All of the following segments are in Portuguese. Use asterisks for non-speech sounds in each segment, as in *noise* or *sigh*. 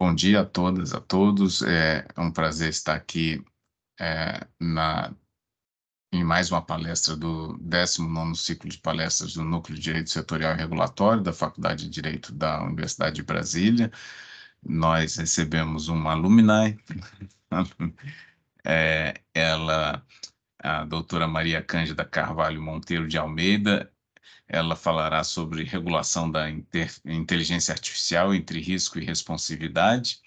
Bom dia a todas, a todos. É, é um prazer estar aqui é, na, em mais uma palestra do 19 ciclo de palestras do Núcleo de Direito Setorial e Regulatório da Faculdade de Direito da Universidade de Brasília. Nós recebemos uma alumni, *laughs* é, ela, a doutora Maria Cândida Carvalho Monteiro de Almeida, ela falará sobre regulação da inteligência artificial entre risco e responsividade.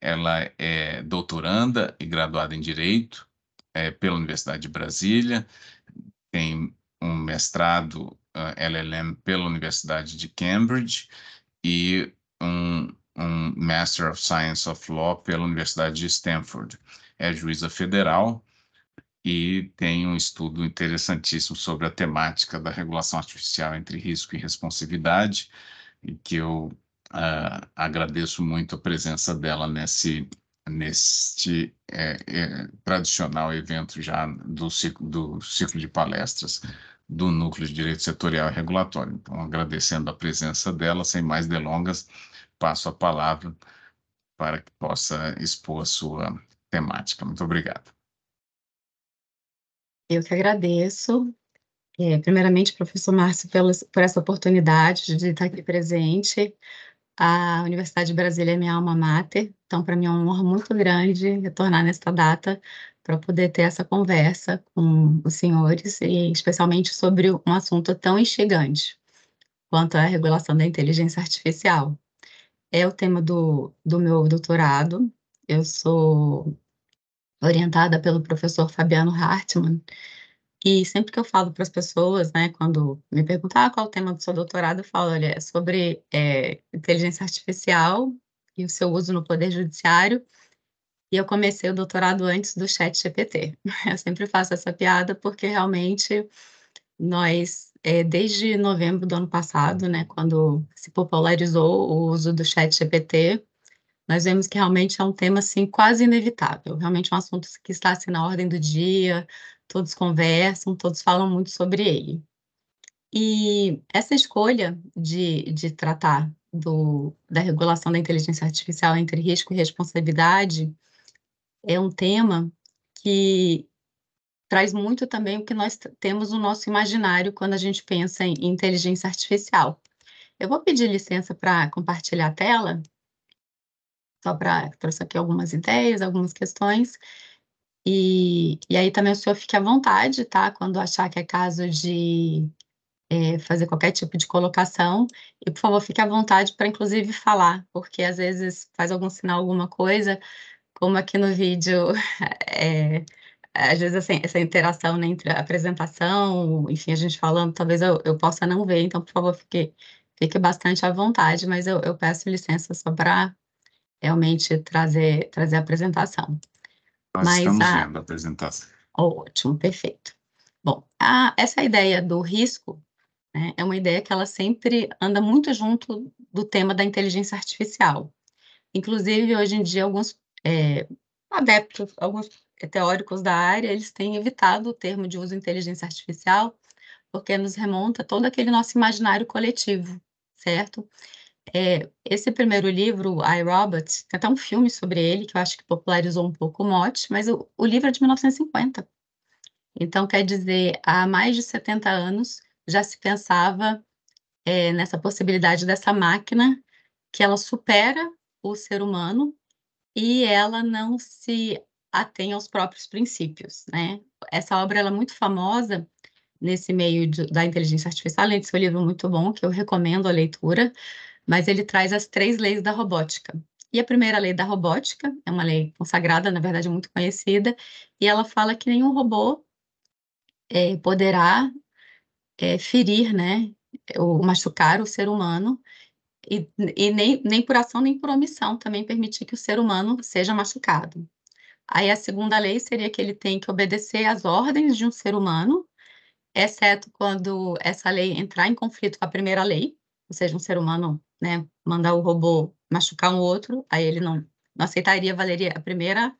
Ela é doutoranda e graduada em Direito é, pela Universidade de Brasília, tem um mestrado uh, LLM é pela Universidade de Cambridge e um, um Master of Science of Law pela Universidade de Stanford. É juíza federal, e tem um estudo interessantíssimo sobre a temática da regulação artificial entre risco e responsividade, e que eu uh, agradeço muito a presença dela nesse neste é, é, tradicional evento já do ciclo, do ciclo de palestras do Núcleo de Direito Setorial e Regulatório. Então, agradecendo a presença dela, sem mais delongas, passo a palavra para que possa expor a sua temática. Muito obrigado. Eu que agradeço, é, primeiramente, professor Márcio, por essa oportunidade de estar aqui presente. A Universidade de Brasília é minha alma mater, então, para mim é uma honra muito grande retornar nesta data para poder ter essa conversa com os senhores, e especialmente sobre um assunto tão instigante quanto a regulação da inteligência artificial. É o tema do, do meu doutorado. Eu sou orientada pelo professor Fabiano Hartmann. E sempre que eu falo para as pessoas, né, quando me perguntam ah, qual é o tema do seu doutorado, eu falo, olha, é sobre é, inteligência artificial e o seu uso no poder judiciário. E eu comecei o doutorado antes do chat GPT. *laughs* Eu sempre faço essa piada porque realmente nós, é, desde novembro do ano passado, né, quando se popularizou o uso do chat GPT, nós vemos que realmente é um tema assim quase inevitável, realmente é um assunto que está assim na ordem do dia, todos conversam, todos falam muito sobre ele. E essa escolha de, de tratar do, da regulação da inteligência artificial entre risco e responsabilidade é um tema que traz muito também o que nós temos no nosso imaginário quando a gente pensa em inteligência artificial. Eu vou pedir licença para compartilhar a tela só para trouxe aqui algumas ideias, algumas questões. E, e aí também o senhor fique à vontade, tá? Quando achar que é caso de é, fazer qualquer tipo de colocação. E, por favor, fique à vontade para, inclusive, falar, porque às vezes faz algum sinal, alguma coisa, como aqui no vídeo, *laughs* é, às vezes essa, assim, essa interação né, entre a apresentação, enfim, a gente falando, talvez eu, eu possa não ver, então, por favor, fique, fique bastante à vontade, mas eu, eu peço licença só para realmente trazer, trazer a apresentação. Nós Mas estamos a... vendo a apresentação. Ótimo, perfeito. Bom, a, essa ideia do risco né, é uma ideia que ela sempre anda muito junto do tema da inteligência artificial. Inclusive, hoje em dia, alguns é, adeptos, alguns teóricos da área, eles têm evitado o termo de uso de inteligência artificial, porque nos remonta todo aquele nosso imaginário coletivo, certo? É, esse primeiro livro, I, Robot, tem até um filme sobre ele, que eu acho que popularizou um pouco o mote, mas o, o livro é de 1950. Então, quer dizer, há mais de 70 anos já se pensava é, nessa possibilidade dessa máquina que ela supera o ser humano e ela não se atém aos próprios princípios, né? Essa obra ela é muito famosa nesse meio de, da inteligência artificial, além de ser um livro muito bom que eu recomendo a leitura, mas ele traz as três leis da robótica. E a primeira lei da robótica é uma lei consagrada, na verdade, muito conhecida, e ela fala que nenhum robô é, poderá é, ferir, né, ou machucar o ser humano, e, e nem, nem por ação nem por omissão também permitir que o ser humano seja machucado. Aí a segunda lei seria que ele tem que obedecer às ordens de um ser humano, exceto quando essa lei entrar em conflito com a primeira lei, ou seja, um ser humano né, mandar o robô machucar um outro, aí ele não, não aceitaria, valeria a primeira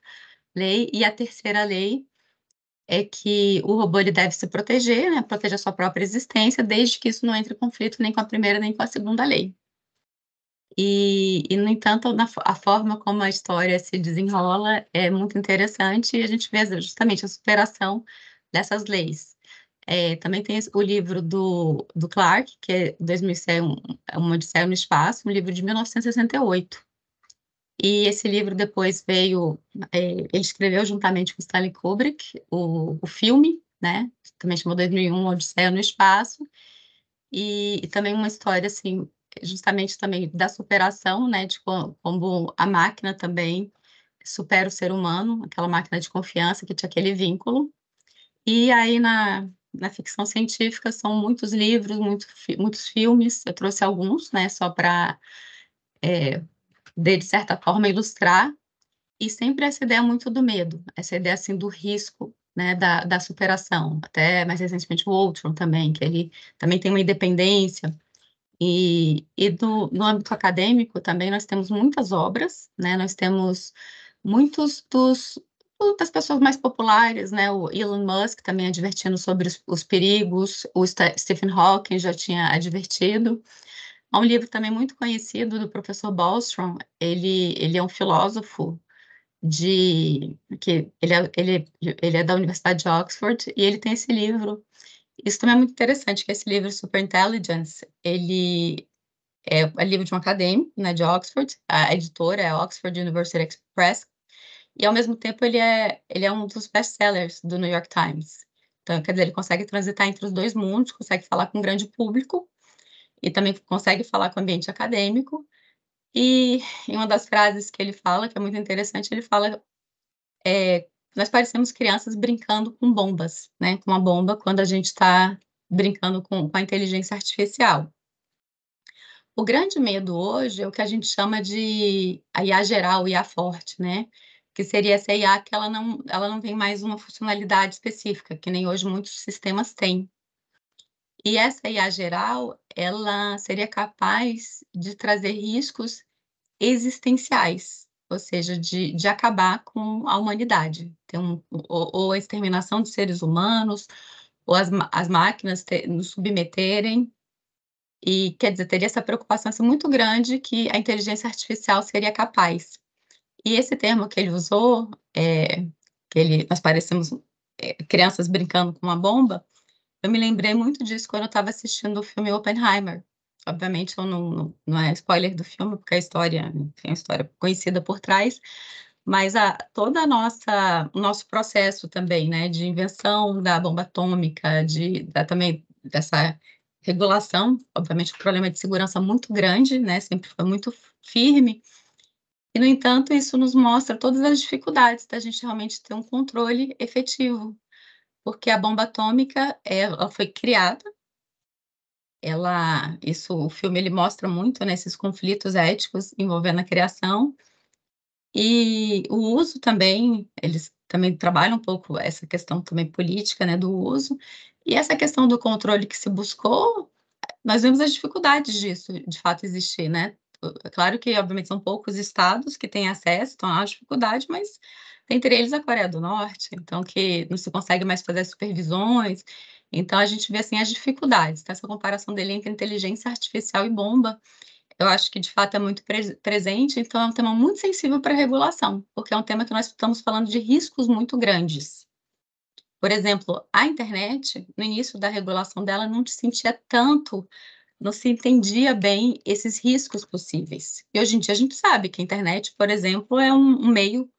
lei. E a terceira lei é que o robô ele deve se proteger, né, proteger a sua própria existência, desde que isso não entre em conflito nem com a primeira nem com a segunda lei. E, e no entanto, na, a forma como a história se desenrola é muito interessante e a gente vê justamente a superação dessas leis. É, também tem o livro do, do Clark, que é 2001 Uma Odisseia no Espaço, um livro de 1968. E esse livro depois veio, é, ele escreveu juntamente com Stanley Kubrick o, o filme, né? Também chamou 2001 Odisseia no Espaço. E, e também uma história, assim, justamente também da superação, né? De como a máquina também supera o ser humano, aquela máquina de confiança que tinha aquele vínculo. E aí, na, na né, ficção científica são muitos livros, muito, muitos filmes. Eu trouxe alguns, né, só para, é, de, certa forma, ilustrar. E sempre essa ideia muito do medo, essa ideia assim do risco, né, da, da superação. Até mais recentemente o Outro também, que ele também tem uma independência. E, e do, no âmbito acadêmico também nós temos muitas obras, né, nós temos muitos dos das pessoas mais populares, né? O Elon Musk também advertindo sobre os, os perigos, o St Stephen Hawking já tinha advertido. Há um livro também muito conhecido do professor Bostrom, ele, ele é um filósofo de que ele é, ele, ele é da Universidade de Oxford e ele tem esse livro. Isso também é muito interessante, que esse livro Superintelligence, ele é, é livro de um acadêmico, né, de Oxford, a editora é a Oxford University Press, e ao mesmo tempo ele é, ele é um dos best-sellers do New York Times. Então, quer dizer, ele consegue transitar entre os dois mundos, consegue falar com um grande público e também consegue falar com o ambiente acadêmico. E em uma das frases que ele fala, que é muito interessante, ele fala: é, Nós parecemos crianças brincando com bombas, né? com uma bomba, quando a gente está brincando com, com a inteligência artificial. O grande medo hoje é o que a gente chama de a IA geral, IA forte, né? que seria essa IA que ela não, ela não tem mais uma funcionalidade específica, que nem hoje muitos sistemas têm. E essa IA geral, ela seria capaz de trazer riscos existenciais, ou seja, de, de acabar com a humanidade, um, então, ou, ou, a exterminação de seres humanos, ou as, as máquinas nos submeterem. E, quer dizer, teria essa preocupação assim, muito grande que a inteligência artificial seria capaz. E esse termo que ele usou, é, que ele, nós parecemos é, crianças brincando com uma bomba, eu me lembrei muito disso quando eu estava assistindo o filme Oppenheimer. Obviamente, eu não, não, não, é spoiler do filme, porque a história tem é uma história conhecida por trás, mas a, toda a nossa, o nosso processo também, né, de invenção da bomba atômica, de, da, também dessa regulação, obviamente, um problema de segurança muito grande, né, sempre foi muito firme, e, no entanto, isso nos mostra todas as dificuldades da gente realmente ter um controle efetivo, porque a bomba atômica ela foi criada, ela, isso, o filme ele mostra muito né, esses conflitos éticos envolvendo a criação e o uso também, eles também trabalham um pouco essa questão também política, né, do uso e essa questão do controle que se buscou, nós vemos as dificuldades disso, de fato existir, né? É claro que, obviamente, são poucos estados que têm acesso, então há dificuldade, mas entre eles a Coreia do Norte, então que não se consegue mais fazer supervisões. Então a gente vê assim as dificuldades. Tá? Essa comparação dele entre inteligência artificial e bomba, eu acho que de fato é muito pre presente. Então é um tema muito sensível para regulação, porque é um tema que nós estamos falando de riscos muito grandes. Por exemplo, a internet, no início da regulação dela, não sentia tanto não se entendia bem esses riscos possíveis. E hoje em dia a gente sabe que a internet, por exemplo, é um, um meio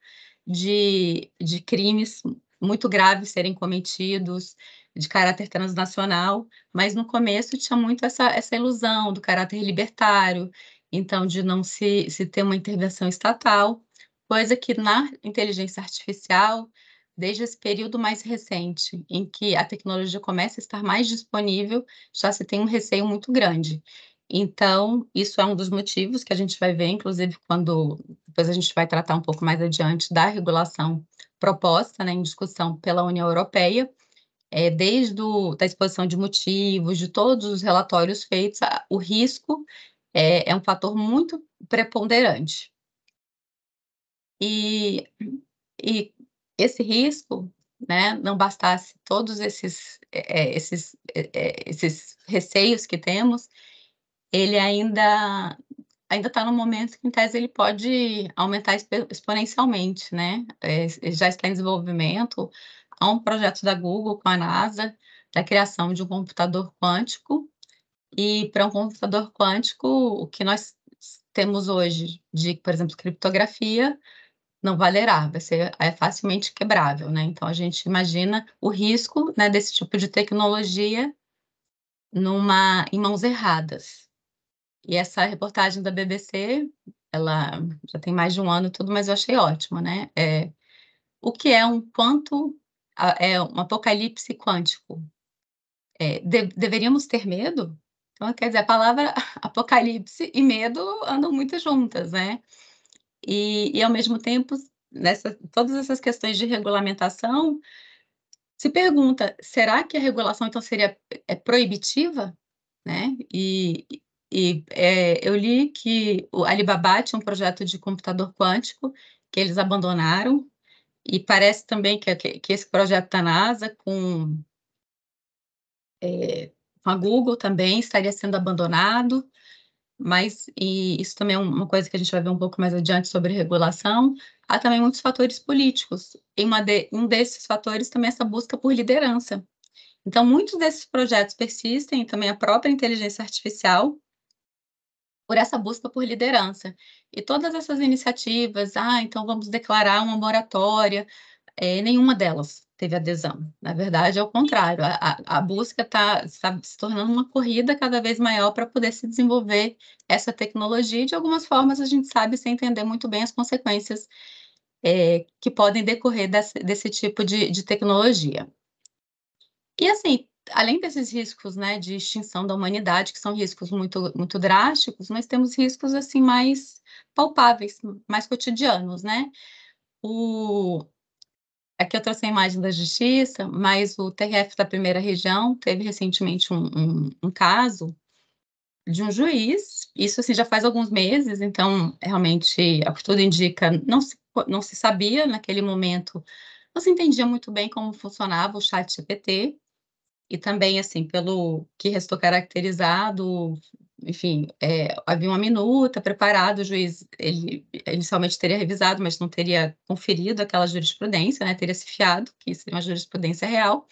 de, de crimes muito graves serem cometidos, de caráter transnacional, mas no começo tinha muito essa, essa ilusão do caráter libertário, então de não se, se ter uma intervenção estatal, coisa que na inteligência artificial desde esse período mais recente, em que a tecnologia começa a estar mais disponível, já se tem um receio muito grande. Então, isso é um dos motivos que a gente vai ver, inclusive, quando depois a gente vai tratar um pouco mais adiante da regulação proposta né, em discussão pela União Europeia, é, desde a da exposição de motivos, de todos os relatórios feitos, o risco é, é um fator muito preponderante. E, e esse risco, né, não bastasse todos esses, é, é esses, é, é, esses receios que temos, ele ainda ainda está no momento que, em tese, ele pode aumentar exponencialmente, né? É, já está em desenvolvimento há um projeto da Google com a NASA da criação de um computador quântico. E para um computador quântico, o que nós temos hoje de, por exemplo, criptografia, não valerá, vai ser é facilmente quebrável, né? Então a gente imagina o risco, né, desse tipo de tecnologia numa em mãos erradas. E essa reportagem da BBC, ela já tem mais de um ano e tudo, mas eu achei ótima, né? É, o que é um quanto é um apocalipse quântico? É, de, deveríamos ter medo? Então, quer dizer, a palavra *laughs* apocalipse e medo andam muito juntas, né? E, e ao mesmo tempo, nessa, todas essas questões de regulamentação, se pergunta, será que a regulação então seria é, proibitiva? Né? E, e é, eu li que o Alibaba tinha um projeto de computador quântico que eles abandonaram, e parece também que, que, que esse projeto da NASA com, é, com a Google também estaria sendo abandonado mas e isso também é uma coisa que a gente vai ver um pouco mais adiante sobre regulação. Há também muitos fatores políticos, e de, um desses fatores também é essa busca por liderança. Então, muitos desses projetos persistem, também a própria inteligência artificial, por essa busca por liderança. E todas essas iniciativas, ah, então vamos declarar uma moratória, é, nenhuma delas teve adesão. Na verdade, é o contrário. A, a busca tá, está se tornando uma corrida cada vez maior para poder se desenvolver essa tecnologia. E, de algumas formas, a gente sabe sem entender muito bem as consequências é, que podem decorrer desse, desse tipo de, de, tecnologia. E assim, além desses riscos né, de extinção da humanidade, que são riscos muito, muito drásticos, nós temos riscos assim mais palpáveis, mais cotidianos, né? O, Aqui eu trouxe a imagem da Justiça, mas o TRF da Primeira Região teve recentemente um, um, um caso de um juiz, isso assim já faz alguns meses, então realmente, ao que tudo indica, não se, não se sabia naquele momento, não se entendia muito bem como funcionava o chat GPT, e também, assim, pelo que restou caracterizado, enfim, é, havia uma minuta preparada, o juiz ele inicialmente teria revisado, mas não teria conferido aquela jurisprudência, né, teria se fiado, que seria uma jurisprudência real,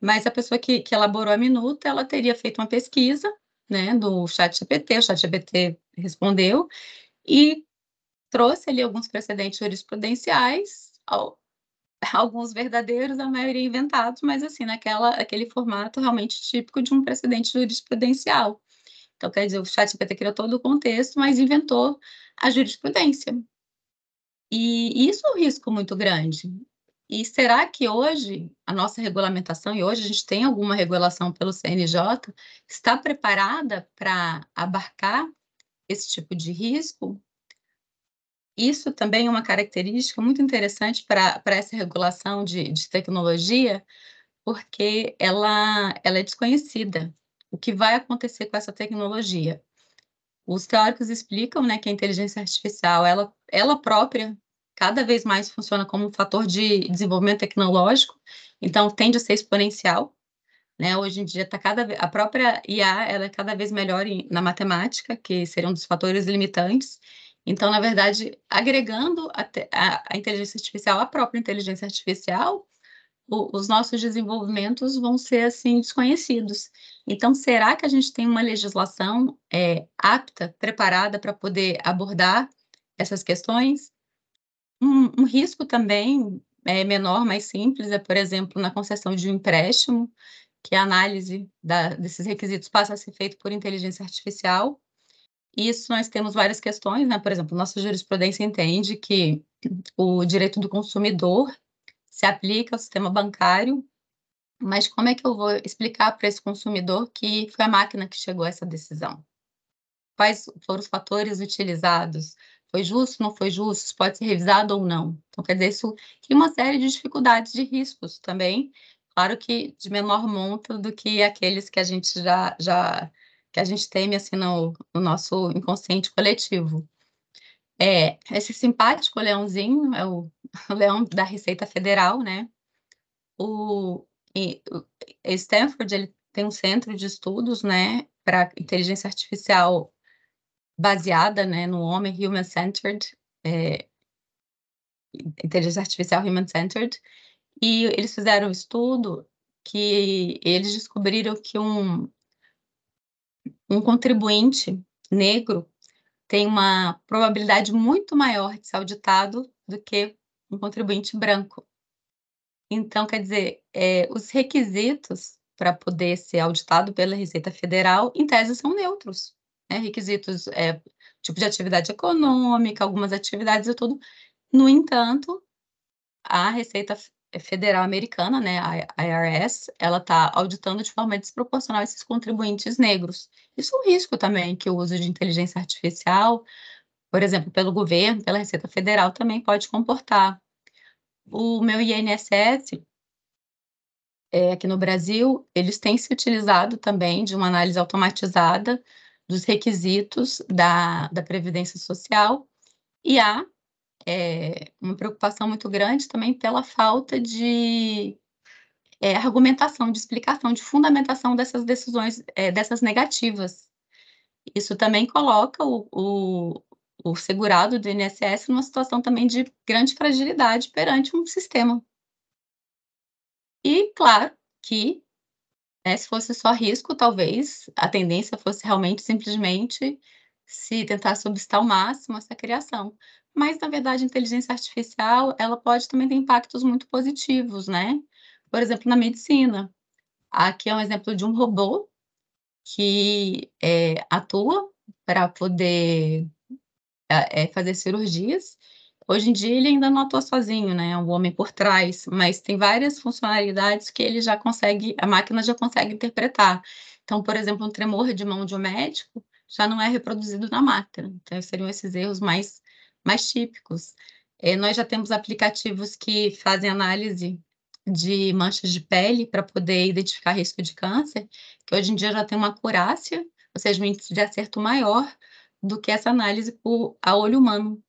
mas a pessoa que, que elaborou a minuta, ela teria feito uma pesquisa, né, do chat GPT, o chat GPT respondeu, e trouxe ali alguns precedentes jurisprudenciais, ao, alguns verdadeiros, a maioria inventados, mas assim, naquela, aquele formato realmente típico de um precedente jurisprudencial. Então, quer dizer, o ChatGPT criou todo o contexto, mas inventou a jurisprudência. E isso é um risco muito grande. E será que hoje a nossa regulamentação, e hoje a gente tem alguma regulação pelo CNJ, está preparada para abarcar esse tipo de risco? Isso também é uma característica muito interessante para essa regulação de, de tecnologia, porque ela, ela é desconhecida o que vai acontecer com essa tecnologia. Os teóricos explicam né, que a inteligência artificial, ela, ela própria, cada vez mais funciona como um fator de desenvolvimento tecnológico, então tende a ser exponencial. Né? Hoje em dia, tá cada, a própria IA ela é cada vez melhor em, na matemática, que seria um dos fatores limitantes. Então, na verdade, agregando a, a, a inteligência artificial à própria inteligência artificial, o, os nossos desenvolvimentos vão ser assim desconhecidos. Então, será que a gente tem uma legislação é, apta, preparada para poder abordar essas questões? Um, um risco também é, menor, mais simples, é, por exemplo, na concessão de um empréstimo, que a análise da, desses requisitos passa a ser feita por inteligência artificial. Isso nós temos várias questões, né? Por exemplo, nossa jurisprudência entende que o direito do consumidor se aplica ao sistema bancário mas como é que eu vou explicar para esse consumidor que foi a máquina que chegou a essa decisão? Quais foram os fatores utilizados? Foi justo, não foi justo? Isso pode ser revisado ou não? Então, quer dizer, isso cria uma série de dificuldades de riscos também. Claro que de menor monta do que aqueles que a gente já, já que a gente teme assim no, no nosso inconsciente coletivo. É, esse simpático leãozinho é o *laughs* leão da Receita Federal, né? O, Uh, e Stanford ele tem um centro de estudos, né, para inteligência artificial baseada, né, no homem human centered, é, inteligência artificial human centered, e eles fizeram um estudo que eles descobriram que um um contribuinte negro tem uma probabilidade muito maior de ser auditado do que um contribuinte branco. Então, quer dizer, é, os requisitos para poder ser auditado pela Receita Federal, em tese, são neutros. Né? Requisitos, é, tipo de atividade econômica, algumas atividades e tudo. No entanto, a Receita Federal Americana, né, a IRS, ela está auditando de forma desproporcional esses contribuintes negros. Isso é um risco também que o uso de inteligência artificial, por exemplo, pelo governo, pela Receita Federal, também pode comportar o meu INSS, é, aqui no Brasil, eles têm se utilizado também de uma análise automatizada dos requisitos da, da Previdência Social e há é, uma preocupação muito grande também pela falta de é, argumentação, de explicação, de fundamentação dessas decisões, é, dessas negativas. Isso também coloca o, o o segurado do INSS numa situação também de grande fragilidade perante um sistema. E claro que né, se fosse só risco, talvez a tendência fosse realmente simplesmente se tentar substar ao máximo essa criação. Mas, na verdade, a inteligência artificial, ela pode também ter impactos muito positivos, né? Por exemplo, na medicina. Aqui é um exemplo de um robô que é, atua para poder é, é fazer cirurgias. Hoje em dia ele ainda não atua sozinho, né? É um homem por trás, mas tem várias funcionalidades que ele já consegue, a máquina já consegue interpretar. Então, por exemplo, um tremor de mão de um médico já não é reproduzido na máquina. Então, seriam esses erros mais, mais típicos. É, nós já temos aplicativos que fazem análise de manchas de pele para poder identificar risco de câncer, que hoje em dia já tem uma curácia, ou seja, um índice de acerto maior do que essa análise por, a olho humano.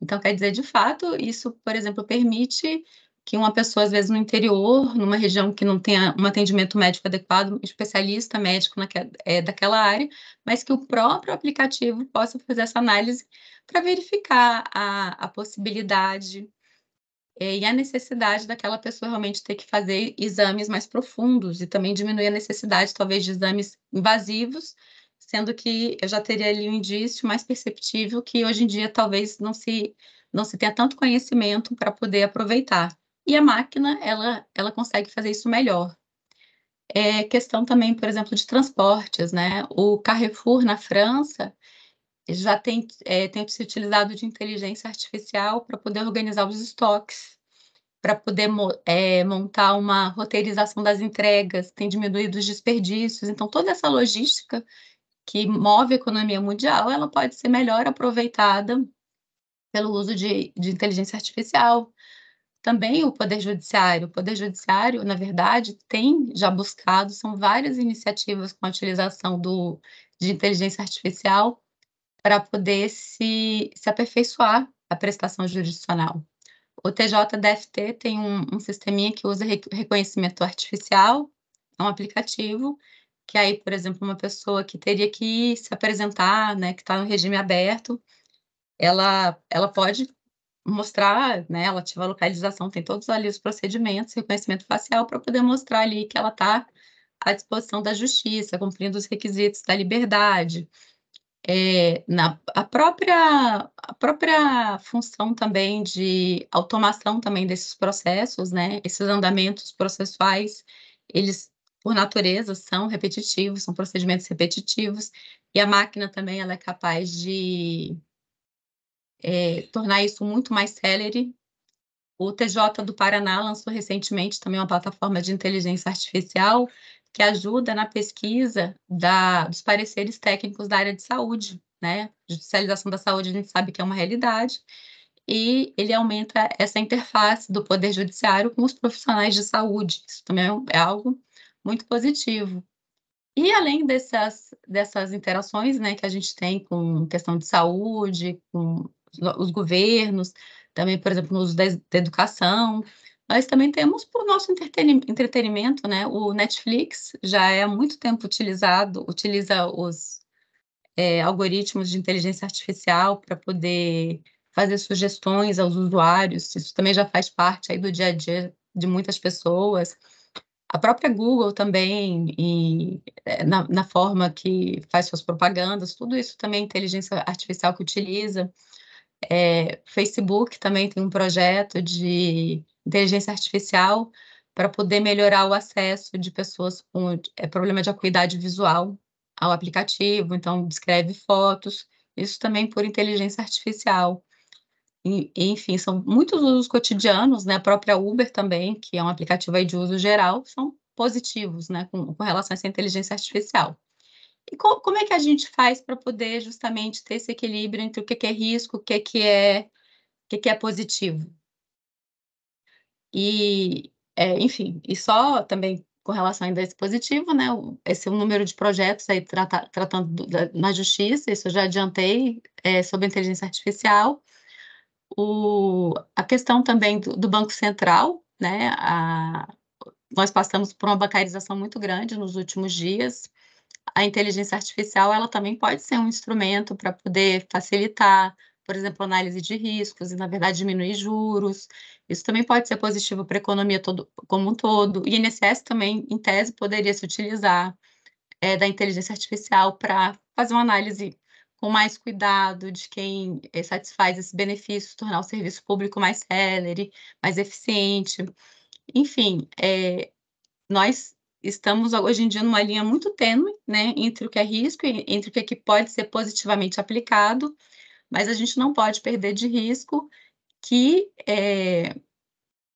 Então, quer dizer, de fato, isso, por exemplo, permite que uma pessoa, às vezes, no interior, numa região que não tenha um atendimento médico adequado, um especialista médico naquela, é, daquela área, mas que o próprio aplicativo possa fazer essa análise para verificar a, a possibilidade é, e a necessidade daquela pessoa realmente ter que fazer exames mais profundos e também diminuir a necessidade, talvez, de exames invasivos, sendo que eu já teria ali um indício mais perceptível que hoje em dia talvez não se não se tenha tanto conhecimento para poder aproveitar. E a máquina, ela, ela consegue fazer isso melhor. É questão também, por exemplo, de transportes, né? O Carrefour na França já tem, é, tem se utilizado de inteligência artificial para poder organizar os estoques, para poder é, montar uma roteirização das entregas, tem diminuído os desperdícios. Então, toda essa logística que move a economia mundial, ela pode ser melhor aproveitada pelo uso de, de inteligência artificial. Também o Poder Judiciário. O Poder Judiciário, na verdade, tem já buscado, são várias iniciativas com a utilização do, de inteligência artificial para poder se, se aperfeiçoar a prestação jurisdicional. O TJDFT tem um, um sisteminha que usa reconhecimento artificial, é um aplicativo, que aí, por exemplo, uma pessoa que teria que se apresentar, né, que está no regime aberto, ela, ela pode mostrar, né, ela ativa a localização, tem todos ali os procedimentos, reconhecimento facial, para poder mostrar ali que ela está à disposição da justiça, cumprindo os requisitos da liberdade. É, na, a, própria, a própria função também de automação também desses processos, né, esses andamentos processuais, eles por natureza, são repetitivos, são procedimentos repetitivos, e a máquina também ela é capaz de é, tornar isso muito mais célere. O TJ do Paraná lançou recentemente também uma plataforma de inteligência artificial que ajuda na pesquisa da, dos pareceres técnicos da área de saúde, né? Judicialização da saúde a gente sabe que é uma realidade, e ele aumenta essa interface do Poder Judiciário com os profissionais de saúde. Isso também é, é algo muito positivo. E além dessas, dessas interações né, que a gente tem com questão de saúde, com os governos, também, por exemplo, no uso da, educação, nós também temos para o nosso entretenimento, né? O Netflix já é há muito tempo utilizado, utiliza os é, algoritmos de inteligência artificial para poder fazer sugestões aos usuários. Isso também já faz parte aí do dia a dia de muitas pessoas. A própria Google também, e, eh, na, na, forma que faz suas propagandas, tudo isso também é inteligência artificial que utiliza. É, Facebook também tem um projeto de inteligência artificial para poder melhorar o acesso de pessoas com é, problema de acuidade visual ao aplicativo, então descreve fotos, isso também por inteligência artificial enfim, são muitos usos cotidianos, né? A própria Uber também, que é um aplicativo de uso geral, são positivos, né, com, com relação a essa inteligência artificial. E co como é que a gente faz para poder justamente ter esse equilíbrio entre o que, que é risco, o que, que é o que, que é positivo? E, é, enfim, e só também com relação ainda a esse positivo, né, esse é o número de projetos aí tratando na justiça, isso eu já adiantei, é, sobre inteligência artificial, o, a questão também do, do Banco Central, né? A, nós passamos por uma bancarização muito grande nos últimos dias. A inteligência artificial, ela também pode ser um instrumento para poder facilitar, por exemplo, análise de riscos e, na verdade, diminuir juros. Isso também pode ser positivo para a economia todo, como um todo. O INSS também, em tese, poderia se utilizar é, da inteligência artificial para fazer uma análise com mais cuidado de quem eh, satisfaz esse benefício, tornar o serviço público mais célere, mais eficiente. Enfim, é, nós estamos hoje em dia numa linha muito tênue né, entre o que é risco e entre o que, é que pode ser positivamente aplicado, mas a gente não pode perder de risco que é,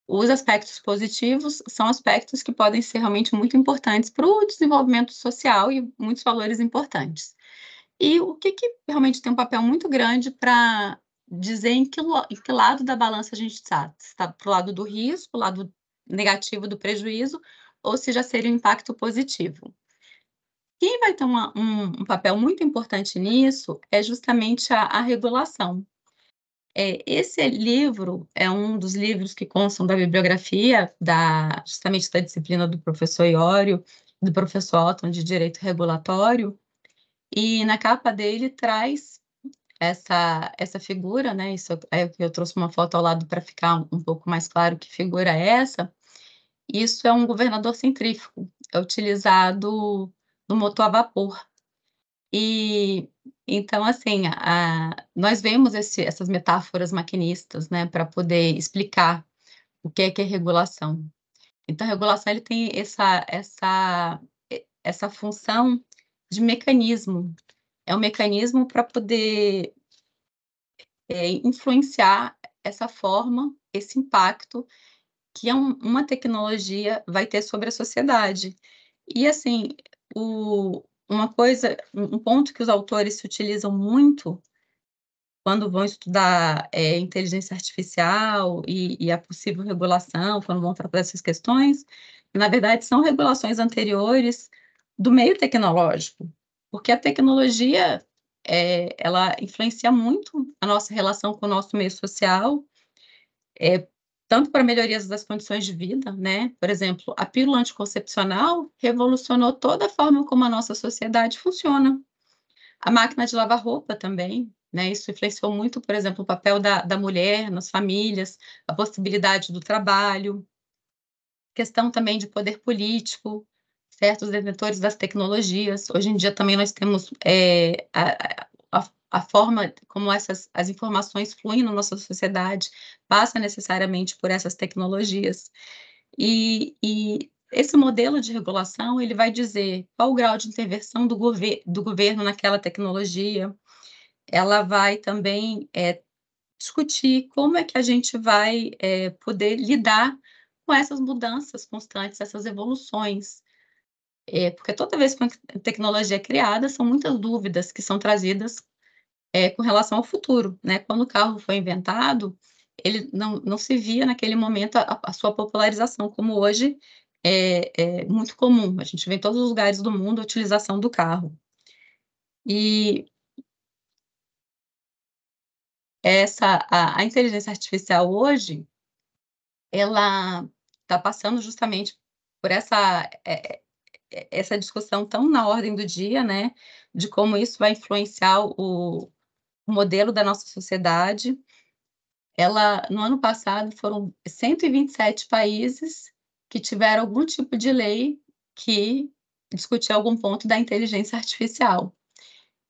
os aspectos positivos são aspectos que podem ser realmente muito importantes para o desenvolvimento social e muitos valores importantes. E o que, que realmente tem um papel muito grande para dizer em que, em que, lado da balança a gente está? Se está para o lado do risco, o lado negativo do prejuízo, ou se já seria um impacto positivo. Quem vai ter uma, um, um, papel muito importante nisso é justamente a, a regulação. É, esse livro é um dos livros que constam da bibliografia da justamente da disciplina do professor Iório, do professor Otton de Direito Regulatório, e na capa dele traz essa essa figura, né? Isso é eu trouxe uma foto ao lado para ficar um, um pouco mais claro que figura é essa. Isso é um governador centrífugo, é utilizado no motor a vapor. E então, assim, a, nós vemos esse, essas metáforas maquinistas, né, para poder explicar o que é que é regulação. Então, a regulação ele tem essa essa essa função de mecanismo. É um mecanismo para poder é, influenciar essa forma, esse impacto que é uma tecnologia vai ter sobre a sociedade. E assim, o, uma coisa, um ponto que os autores se utilizam muito quando vão estudar é, inteligência artificial e, e, a possível regulação, quando vão tratar dessas questões, na verdade são regulações anteriores do meio tecnológico, porque a tecnologia é, ela influencia muito a nossa relação com o nosso meio social, é, tanto para melhorias das condições de vida, né? Por exemplo, a pílula anticoncepcional revolucionou toda a forma como a nossa sociedade funciona. A máquina de lavar roupa também, né? Isso influenciou muito, por exemplo, o papel da, da mulher nas famílias, a possibilidade do trabalho, questão também de poder político, certos detentores das tecnologias. Hoje em dia também nós temos é, a, a, a, forma como essas, as informações fluem na nossa sociedade, passa necessariamente por essas tecnologias. E, e esse modelo de regulação ele vai dizer qual o grau de intervenção do, gover do governo naquela tecnologia. Ela vai também é, discutir como é que a gente vai é, poder lidar com essas mudanças constantes, essas evoluções é, porque toda vez que uma tecnologia é criada, são muitas dúvidas que são trazidas é, com relação ao futuro. Né? Quando o carro foi inventado, ele não, não se via naquele momento a, a sua popularização, como hoje é, é, muito comum. A gente vê em todos os lugares do mundo a utilização do carro. E essa a, a inteligência artificial hoje, ela está passando justamente por essa é, é, é, essa discussão tão na ordem do dia, né, de como isso vai influenciar o, o modelo da nossa sociedade. Ela, no ano passado, foram 127 países que tiveram algum tipo de lei que discutia algum ponto da inteligência artificial.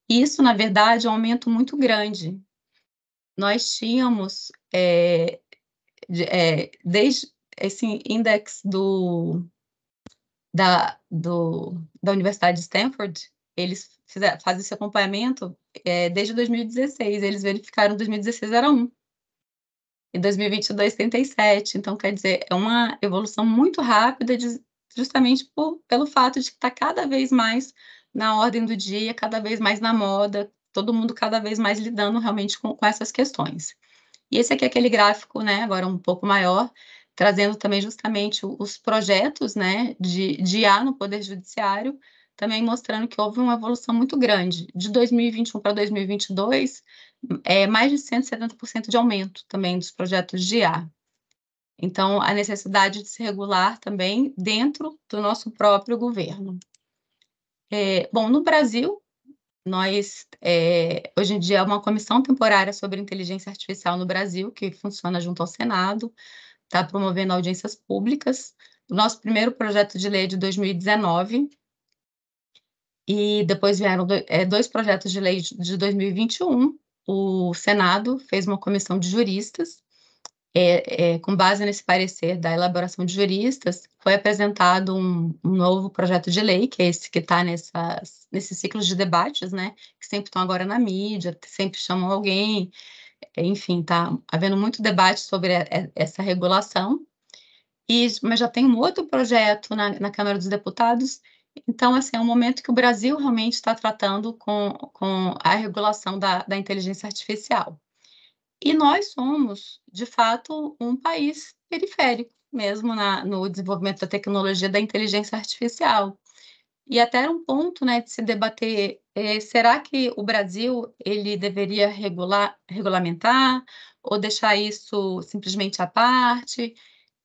Isso, na verdade, é um aumento muito grande. Nós tínhamos, é, é, desde esse index do da, do, da Universidade de Stanford, eles fizeram, fazem esse acompanhamento é, desde 2016. Eles verificaram 2016 era 1. Em 2022, 37. Então, quer dizer, é uma evolução muito rápida, de, justamente por, pelo fato de que está cada vez mais na ordem do dia, cada vez mais na moda, todo mundo cada vez mais lidando realmente com, com essas questões. E esse aqui é aquele gráfico, né, agora um pouco maior, trazendo também justamente os projetos né, de, de IA no Poder Judiciário, também mostrando que houve uma evolução muito grande. De 2021 para 2022, é mais de 170% de aumento também dos projetos de IA. Então, a necessidade de se regular também dentro do nosso próprio governo. É, bom, no Brasil, nós, é, hoje em dia, é uma comissão temporária sobre inteligência artificial no Brasil, que funciona junto ao Senado está promovendo audiências públicas. O nosso primeiro projeto de lei é de 2019, e depois vieram é, dois projetos de lei de 2021. O Senado fez uma comissão de juristas, é, é, com base nesse parecer da elaboração de juristas, foi apresentado um, um novo projeto de lei, que é esse que está nesses ciclos de debates, né? Que sempre estão agora na mídia, sempre chamam alguém, enfim, está havendo muito debate sobre essa regulação. E, mas já tem um outro projeto na, na Câmara dos Deputados. Então, assim, é um momento que o Brasil realmente está tratando com, com a regulação da, da inteligência artificial. E nós somos, de fato, um país periférico mesmo na, no desenvolvimento da tecnologia da inteligência artificial. E até era um ponto né, de se debater, é, será que o Brasil ele deveria regular, regulamentar ou deixar isso simplesmente à parte?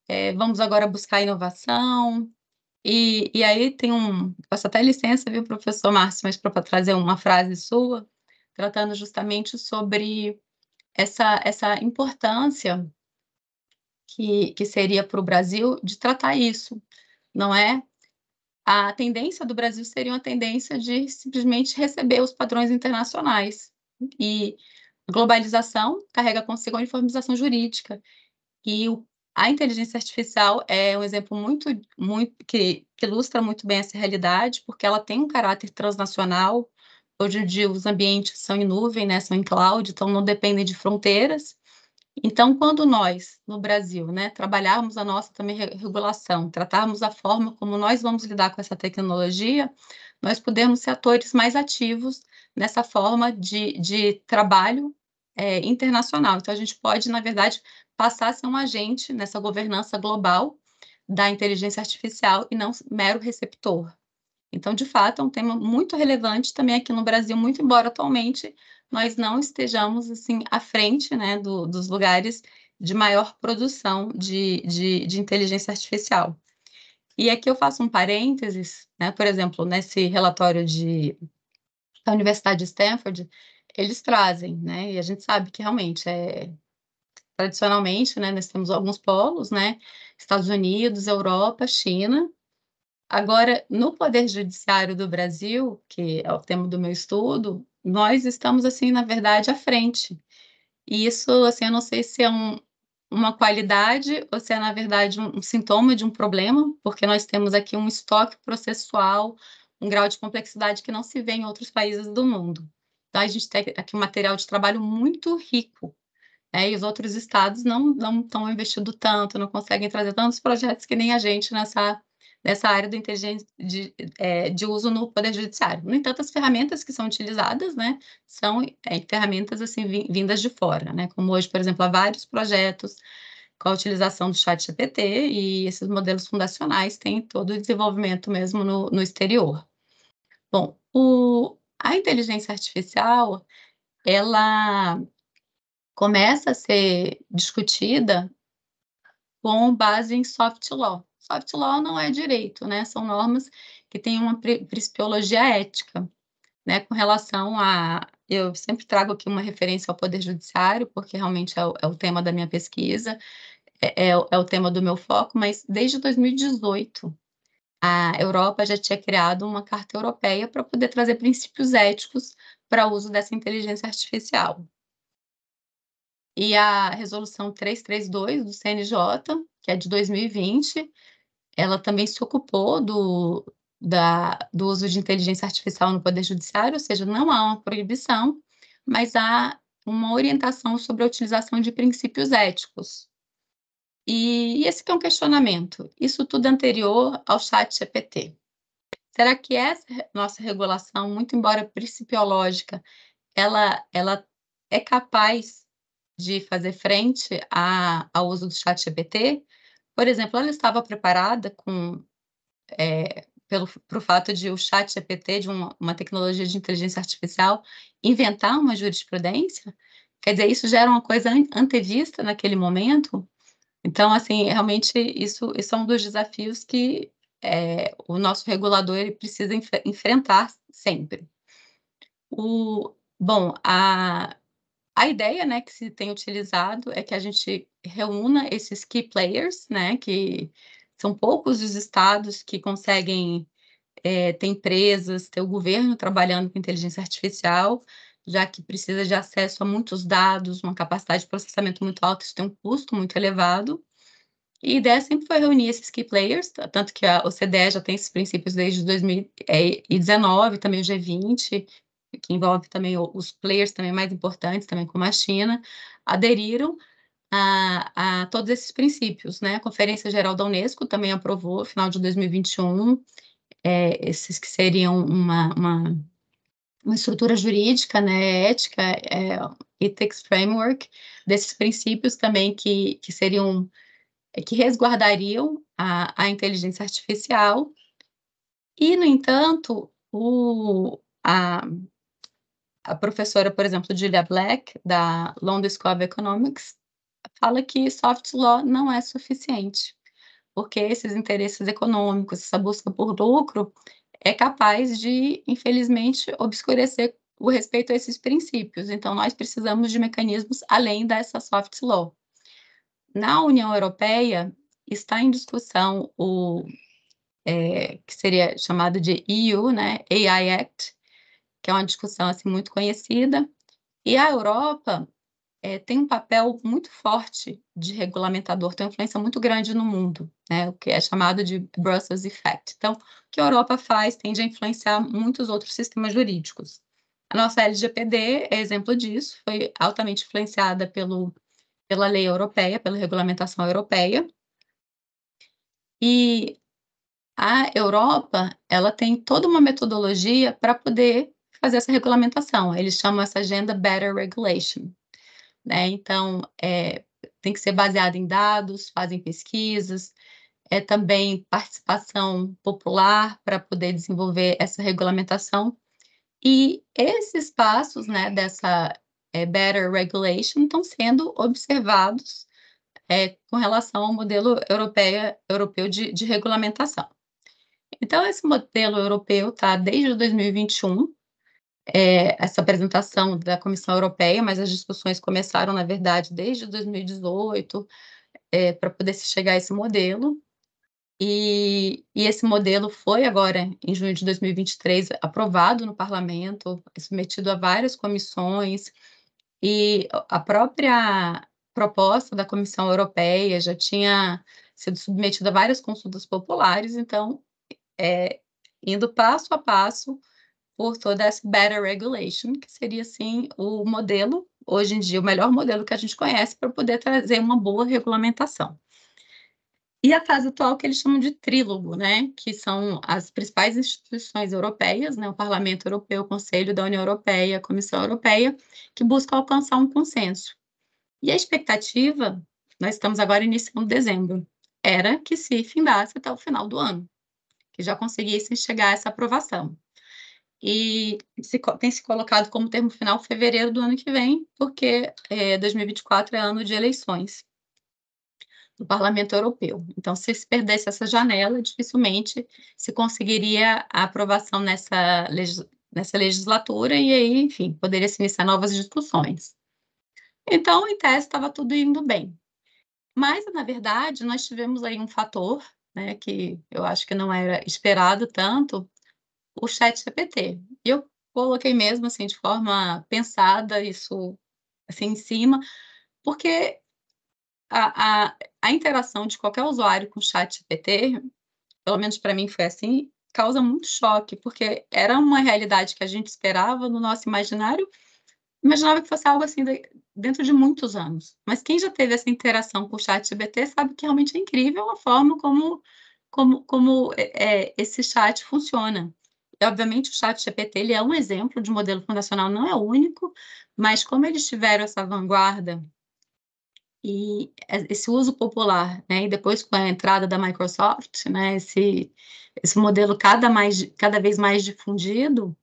É, vamos agora buscar inovação? E, e aí tem um... Peço até licença, viu, professor Márcio, mas para trazer uma frase sua, tratando justamente sobre essa, essa importância que, que seria para o Brasil de tratar isso, não é? a tendência do Brasil seria uma tendência de simplesmente receber os padrões internacionais. E globalização carrega consigo a uniformização jurídica. E o, a inteligência artificial é um exemplo muito, muito que, que ilustra muito bem essa realidade, porque ela tem um caráter transnacional. Hoje em dia, os ambientes são em nuvem, né, são em cloud, então não dependem de fronteiras. Então, quando nós, no Brasil, né, trabalharmos a nossa também regulação, tratarmos a forma como nós vamos lidar com essa tecnologia, nós podemos ser atores mais ativos nessa forma de, de trabalho é, internacional. Então, a gente pode, na verdade, passar a ser um agente nessa governança global da inteligência artificial e não mero receptor. Então, de fato, é um tema muito relevante também aqui no Brasil, muito embora atualmente nós não estejamos assim à frente né, do, dos lugares de maior produção de, de, de, inteligência artificial. E aqui eu faço um parênteses, né, por exemplo, nesse relatório de, da Universidade de Stanford, eles trazem, né, e a gente sabe que realmente é, tradicionalmente, né, nós temos alguns polos, né, Estados Unidos, Europa, China, Agora, no Poder Judiciário do Brasil, que é o tema do meu estudo, nós estamos, assim, na verdade, à frente. E isso, assim, eu não sei se é um, uma qualidade ou se é, na verdade, um, um sintoma de um problema, porque nós temos aqui um estoque processual, um grau de complexidade que não se vê em outros países do mundo. Então, a gente tem aqui um material de trabalho muito rico, né? e os outros estados não estão investindo tanto, não conseguem trazer tantos projetos que nem a gente nessa nessa área do inteligência de, é, de, uso no Poder Judiciário. No entanto, as ferramentas que são utilizadas, né, são é, ferramentas assim vindas de fora, né, como hoje, por exemplo, há vários projetos com a utilização do chat GPT e esses modelos fundacionais têm todo o desenvolvimento mesmo no, no exterior. Bom, o, a inteligência artificial, ela começa a ser discutida com base em soft law, soft law não é direito, né? São normas que têm uma principiologia ética, né? Com relação a. Eu sempre trago aqui uma referência ao Poder Judiciário, porque realmente é o, é o tema da minha pesquisa, é, é, é o tema do meu foco, mas desde 2018, a Europa já tinha criado uma carta europeia para poder trazer princípios éticos para o uso dessa inteligência artificial. E a resolução 332 do CNJ, que é de 2020, ela também se ocupou do, da, do uso de inteligência artificial no Poder Judiciário, ou seja, não há uma proibição, mas há uma orientação sobre a utilização de princípios éticos. E, esse é um questionamento. Isso tudo é anterior ao chat GPT. Será que essa nossa regulação, muito embora principiológica, ela, ela é capaz de fazer frente ao uso do chat GPT? Por exemplo, ela estava preparada com é, pelo pro fato de o chat GPT, de uma, uma tecnologia de inteligência artificial, inventar uma jurisprudência? Quer dizer, isso já era uma coisa antevista naquele momento? Então, assim, realmente, isso, isso é um dos desafios que é, o nosso regulador precisa enf enfrentar sempre. O, bom, a, a ideia, né, que se tem utilizado é que a gente reúna esses key players, né, que são poucos os estados que conseguem é, ter empresas, ter o governo trabalhando com inteligência artificial, já que precisa de acesso a muitos dados, uma capacidade de processamento muito alta, isso tem um custo muito elevado. E a ideia sempre foi reunir esses key players, tanto que a OCDE já tem esses princípios desde 2019, eh, também o G20, que envolve também os players também mais importantes, também como a China, aderiram a, a todos esses princípios. Né? A Conferência Geral da Unesco também aprovou, no final de 2021, é, esses que seriam uma, uma, uma, estrutura jurídica, né, ética, é, ethics framework, desses princípios também que, que seriam, que resguardariam a, a inteligência artificial. E, no entanto, o, a, a professora, por exemplo, Julia Black, da London School of Economics, fala que soft law não é suficiente, porque esses interesses econômicos, essa busca por lucro, é capaz de, infelizmente, obscurecer o respeito a esses princípios. Então, nós precisamos de mecanismos além dessa soft law. Na União Europeia, está em discussão o é, que seria chamado de EU, né, AI Act, que é uma discussão assim muito conhecida. E a Europa é, tem um papel muito forte de regulamentador, tem uma influência muito grande no mundo, né? o que é chamado de Brussels Effect. Então, o que a Europa faz tende a influenciar muitos outros sistemas jurídicos. A nossa LGPD é exemplo disso, foi altamente influenciada pelo, pela lei europeia, pela regulamentação europeia. E a Europa, ela tem toda uma metodologia para poder fazer essa regulamentação. Eles chamam essa agenda Better Regulation. Né? Então, é, tem que ser baseada em dados, fazem pesquisas, é também participação popular para poder desenvolver essa regulamentação. E esses passos né, dessa é, Better Regulation estão sendo observados é, com relação ao modelo europeia, europeu de, de regulamentação. Então, esse modelo europeu está desde 2021 é, essa apresentação da Comissão Europeia, mas as discussões começaram, na verdade, desde 2018, é, para poder se chegar a esse modelo. E, e, esse modelo foi agora, em junho de 2023, aprovado no parlamento, submetido a várias comissões, e a própria proposta da Comissão Europeia já tinha sido submetida a várias consultas populares, então, é, indo passo a passo por toda essa better regulation, que seria assim o modelo, hoje em dia, o melhor modelo que a gente conhece para poder trazer uma boa regulamentação. E a fase atual que eles chamam de trílogo, né, que são as principais instituições europeias, né, o Parlamento Europeu, o Conselho da União Europeia, a Comissão Europeia, que buscam alcançar um consenso. E a expectativa, nós estamos agora iniciando dezembro, era que se findasse até o final do ano, que já conseguissem chegar a essa aprovação e se, tem se colocado como termo final fevereiro do ano que vem, porque é, 2024 é ano de eleições do Parlamento Europeu. Então, se se perdesse essa janela, dificilmente se conseguiria a aprovação nessa, nessa legislatura, e aí, enfim, poderia se iniciar novas discussões. Então, em tese, estava tudo indo bem. Mas, na verdade, nós tivemos aí um fator, né, que eu acho que não era esperado tanto, o chat GPT. Eu coloquei mesmo, assim, de forma pensada, isso, assim, em cima, porque a, a, a interação de qualquer usuário com o chat GPT, pelo menos para mim foi assim, causa muito choque, porque era uma realidade que a gente esperava no nosso imaginário, imaginava que fosse algo assim dentro de muitos anos. Mas quem já teve essa interação com o chat GPT sabe que realmente é incrível a forma como, como, como é, é esse chat funciona obviamente o chat GPT ele é um exemplo de modelo fundacional, não é o único, mas como eles tiveram essa vanguarda e é, esse uso popular, né, e depois com a entrada da Microsoft, né, esse, esse modelo cada, mais, cada vez mais difundido,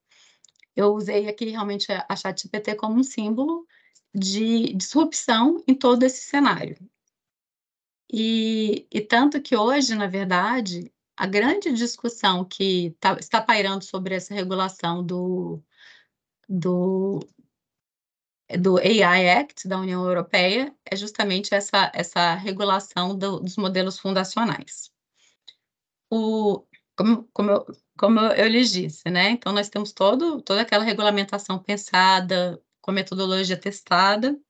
eu usei aqui realmente a GPT como um símbolo de disrupção em todo esse cenário. E, e tanto que hoje, na verdade, a grande discussão que tá, está pairando sobre essa regulação do, do, do AI Act da União Europeia é justamente essa, essa regulação do, dos modelos fundacionais. O, como, como, eu, como eu lhes disse, né? Então, nós temos todo, toda aquela regulamentação pensada, com metodologia testada.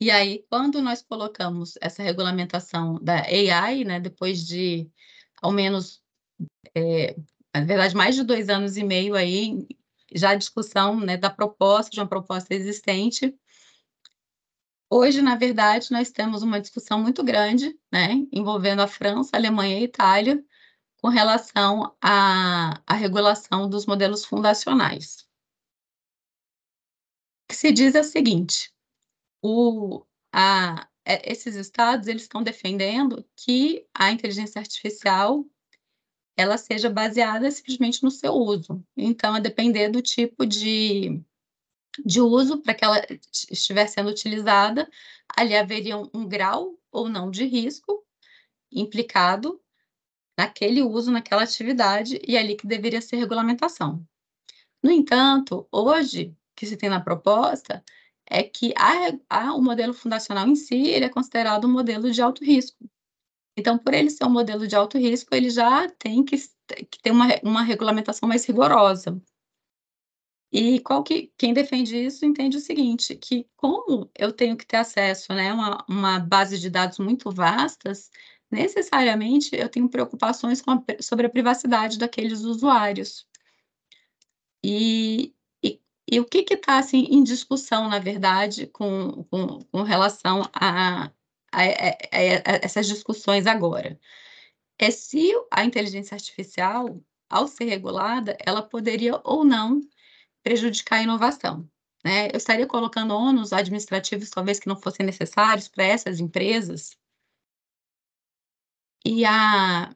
E aí, quando nós colocamos essa regulamentação da AI, né, depois de ao menos, é, na verdade, mais de dois anos e meio aí, já a discussão né, da proposta, de uma proposta existente. Hoje, na verdade, nós temos uma discussão muito grande, né, envolvendo a França, a Alemanha e a Itália, com relação à, à regulação dos modelos fundacionais. O que se diz é o seguinte: o, a, é, esses estados eles estão defendendo que a inteligência artificial ela seja baseada simplesmente no seu uso. Então, a depender do tipo de, de uso para que ela estiver sendo utilizada, ali haveria um, um grau ou não de risco implicado naquele uso, naquela atividade, e é ali que deveria ser regulamentação. No entanto, hoje, que se tem na proposta, é que a, a, o modelo fundacional em si ele é considerado um modelo de alto risco. Então, por ele ser um modelo de alto risco, ele já tem que, que ter uma, uma regulamentação mais rigorosa. E qual que, quem defende isso entende o seguinte, que como eu tenho que ter acesso né, a né, uma, uma base de dados muito vastas, necessariamente eu tenho preocupações a, sobre a privacidade daqueles usuários. E, e o que está assim, em discussão, na verdade, com, com, com relação a, a, a, a essas discussões agora? É se a inteligência artificial, ao ser regulada, ela poderia ou não prejudicar a inovação. Né? Eu estaria colocando ônus administrativos, talvez que não fossem necessários para essas empresas. E, a,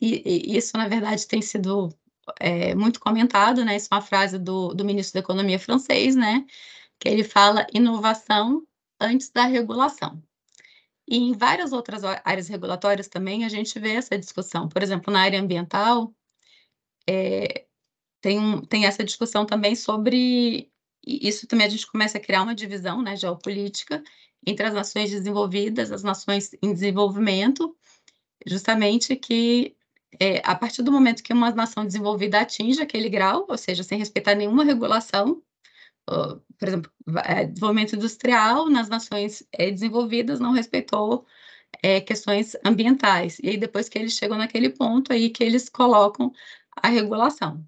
e, e, isso, na verdade, tem sido é, muito comentado, né? Isso é uma frase do, do ministro da Economia francês, né? Que ele fala inovação antes da regulação. E em várias outras áreas regulatórias também a gente vê essa discussão. Por exemplo, na área ambiental, é, tem, um, tem essa discussão também sobre. Isso também a gente começa a criar uma divisão né, geopolítica entre as nações desenvolvidas, as nações em desenvolvimento, justamente que é, a partir do momento que uma nação desenvolvida atinge aquele grau, ou seja, sem respeitar nenhuma regulação, por exemplo, é, desenvolvimento industrial nas nações é, desenvolvidas não respeitou é, questões ambientais. E aí, depois que eles chegam naquele ponto, aí que eles colocam a regulação.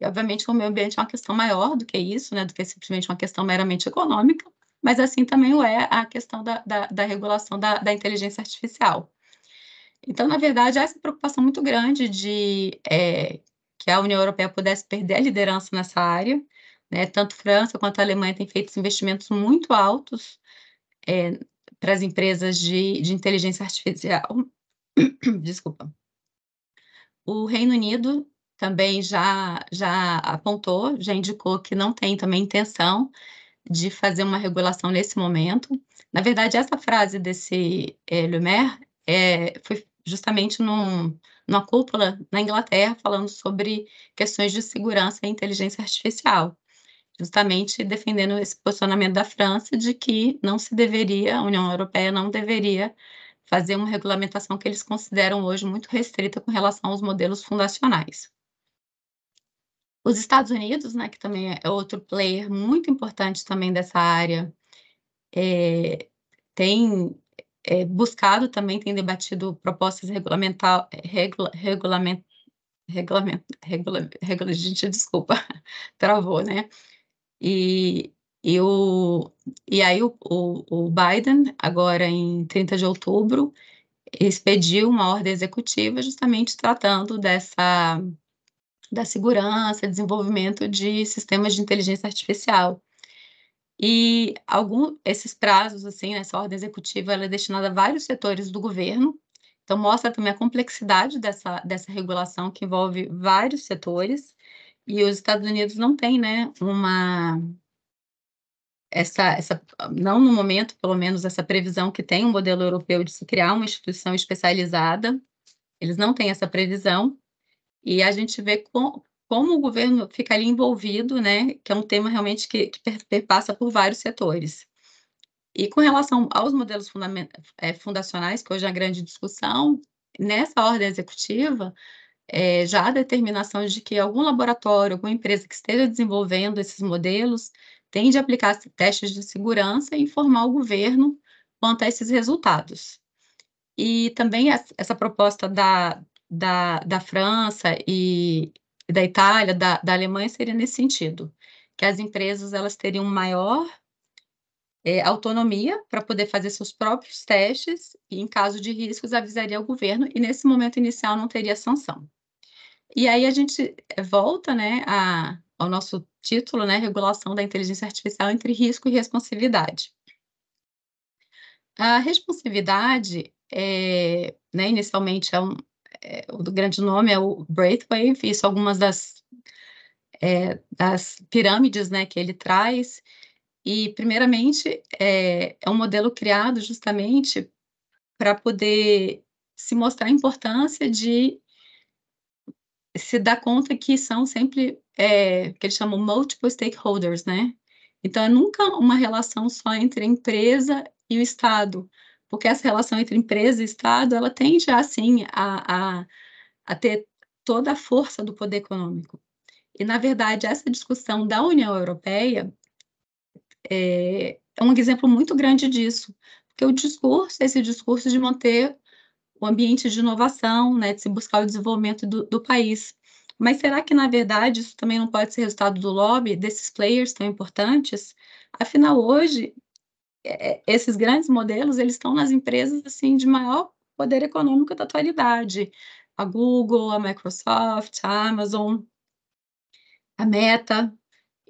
E, obviamente, o meio ambiente é uma questão maior do que isso, né, do que simplesmente uma questão meramente econômica, mas assim também o é a questão da, da, da regulação da, da inteligência artificial. Então, na verdade, há essa preocupação muito grande de é, que a União Europeia pudesse perder a liderança nessa área. Né? Tanto França quanto a Alemanha têm feito investimentos muito altos é, para as empresas de, de inteligência artificial. *coughs* Desculpa. O Reino Unido também já, já apontou, já indicou que não tem também intenção de fazer uma regulação nesse momento. Na verdade, essa frase desse é, Lumer é, foi justamente num, numa cúpula na Inglaterra falando sobre questões de segurança e inteligência artificial, justamente defendendo esse posicionamento da França de que não se deveria, a União Europeia não deveria fazer uma regulamentação que eles consideram hoje muito restrita com relação aos modelos fundacionais. Os Estados Unidos, né, que também é outro player muito importante também dessa área, é, tem é, buscado também, tem debatido propostas regulamental regula, regulament, regulament, regula, regula, gente, desculpa, *laughs* travou, né? E, e, o, e aí o, o, o Biden, agora em 30 de outubro, expediu uma ordem executiva justamente tratando dessa da segurança, desenvolvimento de sistemas de inteligência artificial. E algum, esses prazos, assim, né, essa ordem executiva, ela é destinada a vários setores do governo, então mostra também a complexidade dessa, dessa regulação que envolve vários setores, e os Estados Unidos não tem né, uma... Essa, essa, não no momento, pelo menos, essa previsão que tem um modelo europeu de se criar uma instituição especializada, eles não têm essa previsão, e a gente vê com, como o governo fica ali envolvido, né, que é um tema realmente que, que perpassa por vários setores. E com relação aos modelos é, fundacionais, que hoje é a grande discussão, nessa ordem executiva, é, já há determinação de que algum laboratório, alguma empresa que esteja desenvolvendo esses modelos, tem de aplicar testes de segurança e informar o governo quanto a esses resultados. E também essa proposta da, da, da França e, da Itália, da, da Alemanha, seria nesse sentido, que as empresas elas teriam maior é, autonomia para poder fazer seus próprios testes e, em caso de riscos, avisaria o governo e, nesse momento inicial, não teria sanção. E aí a gente é, volta né, a, ao nosso título, né, Regulação da Inteligência Artificial entre Risco e Responsividade. A responsividade, é, né, inicialmente, é um, é, o grande nome é o Braithwaite, isso algumas das, é, das pirâmides né, que ele traz. E, primeiramente, é, é um modelo criado justamente para poder se mostrar a importância de se dar conta que são sempre é, que eles chamam multiple stakeholders, né? Então, é nunca uma relação só entre a empresa e o Estado, porque essa relação entre empresa e Estado, ela tende, assim, a, a, a ter toda a força do poder econômico. E, na verdade, essa discussão da União Europeia é, é um exemplo muito grande disso, porque o discurso, esse discurso de manter o ambiente de inovação, né, de se buscar o desenvolvimento do, do país. Mas será que, na verdade, isso também não pode ser resultado do lobby, desses players tão importantes? Afinal, hoje, é, esses grandes modelos, eles estão nas empresas, assim, de maior poder econômico da atualidade. A Google, a Microsoft, a Amazon, a Meta.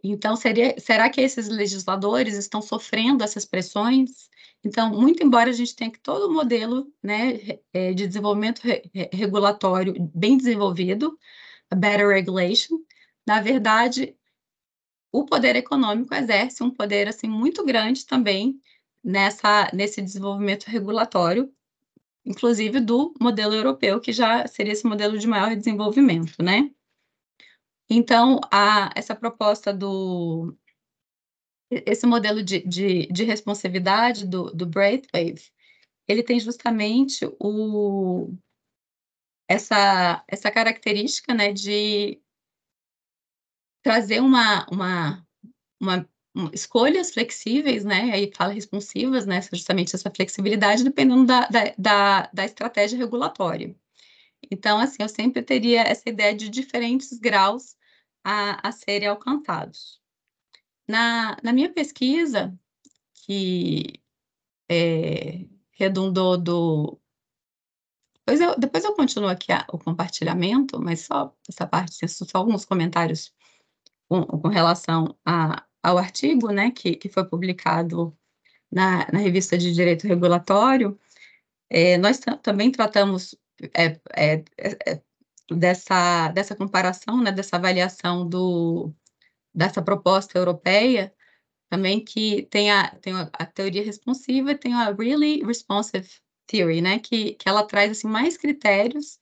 Então, seria, será que esses legisladores estão sofrendo essas pressões? Então, muito embora a gente tenha que todo o modelo né, é, de desenvolvimento regulatório bem desenvolvido, a Better Regulation, na verdade, o poder econômico exerce um poder assim muito grande também nessa nesse desenvolvimento regulatório, inclusive do modelo europeu, que já seria esse modelo de maior desenvolvimento, né? Então, a, essa proposta do esse modelo de, de, de responsividade do, do Braithwaite, ele tem justamente o, essa, essa característica né, de trazer uma, uma, uma escolhas flexíveis, né? Aí fala responsivas, né? Justamente essa flexibilidade dependendo da, da, da, da, estratégia regulatória. Então, assim, eu sempre teria essa ideia de diferentes graus a, a serem alcançados. Na, na minha pesquisa, que é, redundou do. Depois eu, depois eu continuo aqui a, o compartilhamento, mas só essa parte, assim, só alguns comentários com, com relação a, ao artigo né, que, que foi publicado na, na revista de Direito Regulatório, é, nós também tratamos é é, é, é, dessa, dessa comparação, né, dessa avaliação do, dessa proposta europeia, também que tem a, tem a, a teoria responsiva e tem a Really Responsive Theory, né, que, que ela traz assim, mais critérios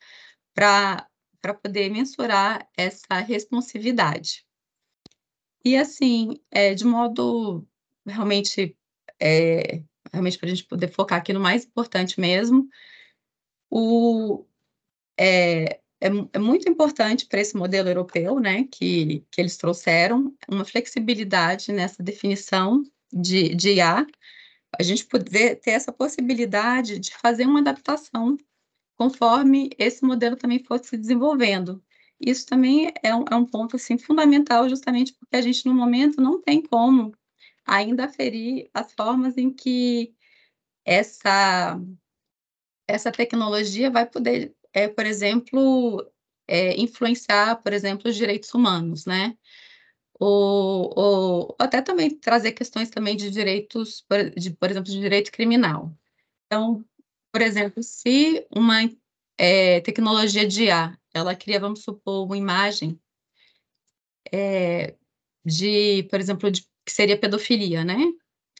para poder mensurar essa responsividade. E assim, é, de modo realmente, é, realmente para a gente poder focar aqui no mais importante mesmo, o, é, é, é muito importante para esse modelo europeu, né, que, que eles trouxeram, uma flexibilidade nessa definição de, de IA, a gente poder ter essa possibilidade de fazer uma adaptação conforme esse modelo também fosse se desenvolvendo. Isso também é um, é um ponto assim, fundamental, justamente porque a gente, no momento, não tem como ainda aferir as formas em que essa, essa tecnologia vai poder, é, por exemplo, é, influenciar, por exemplo, os direitos humanos, né? Ou, ou, até também trazer questões também de direitos, de, por exemplo, de direito criminal. Então, por exemplo, se uma é, tecnologia de IA ela cria, vamos supor, uma imagem é, de, por exemplo, de, que seria pedofilia, né?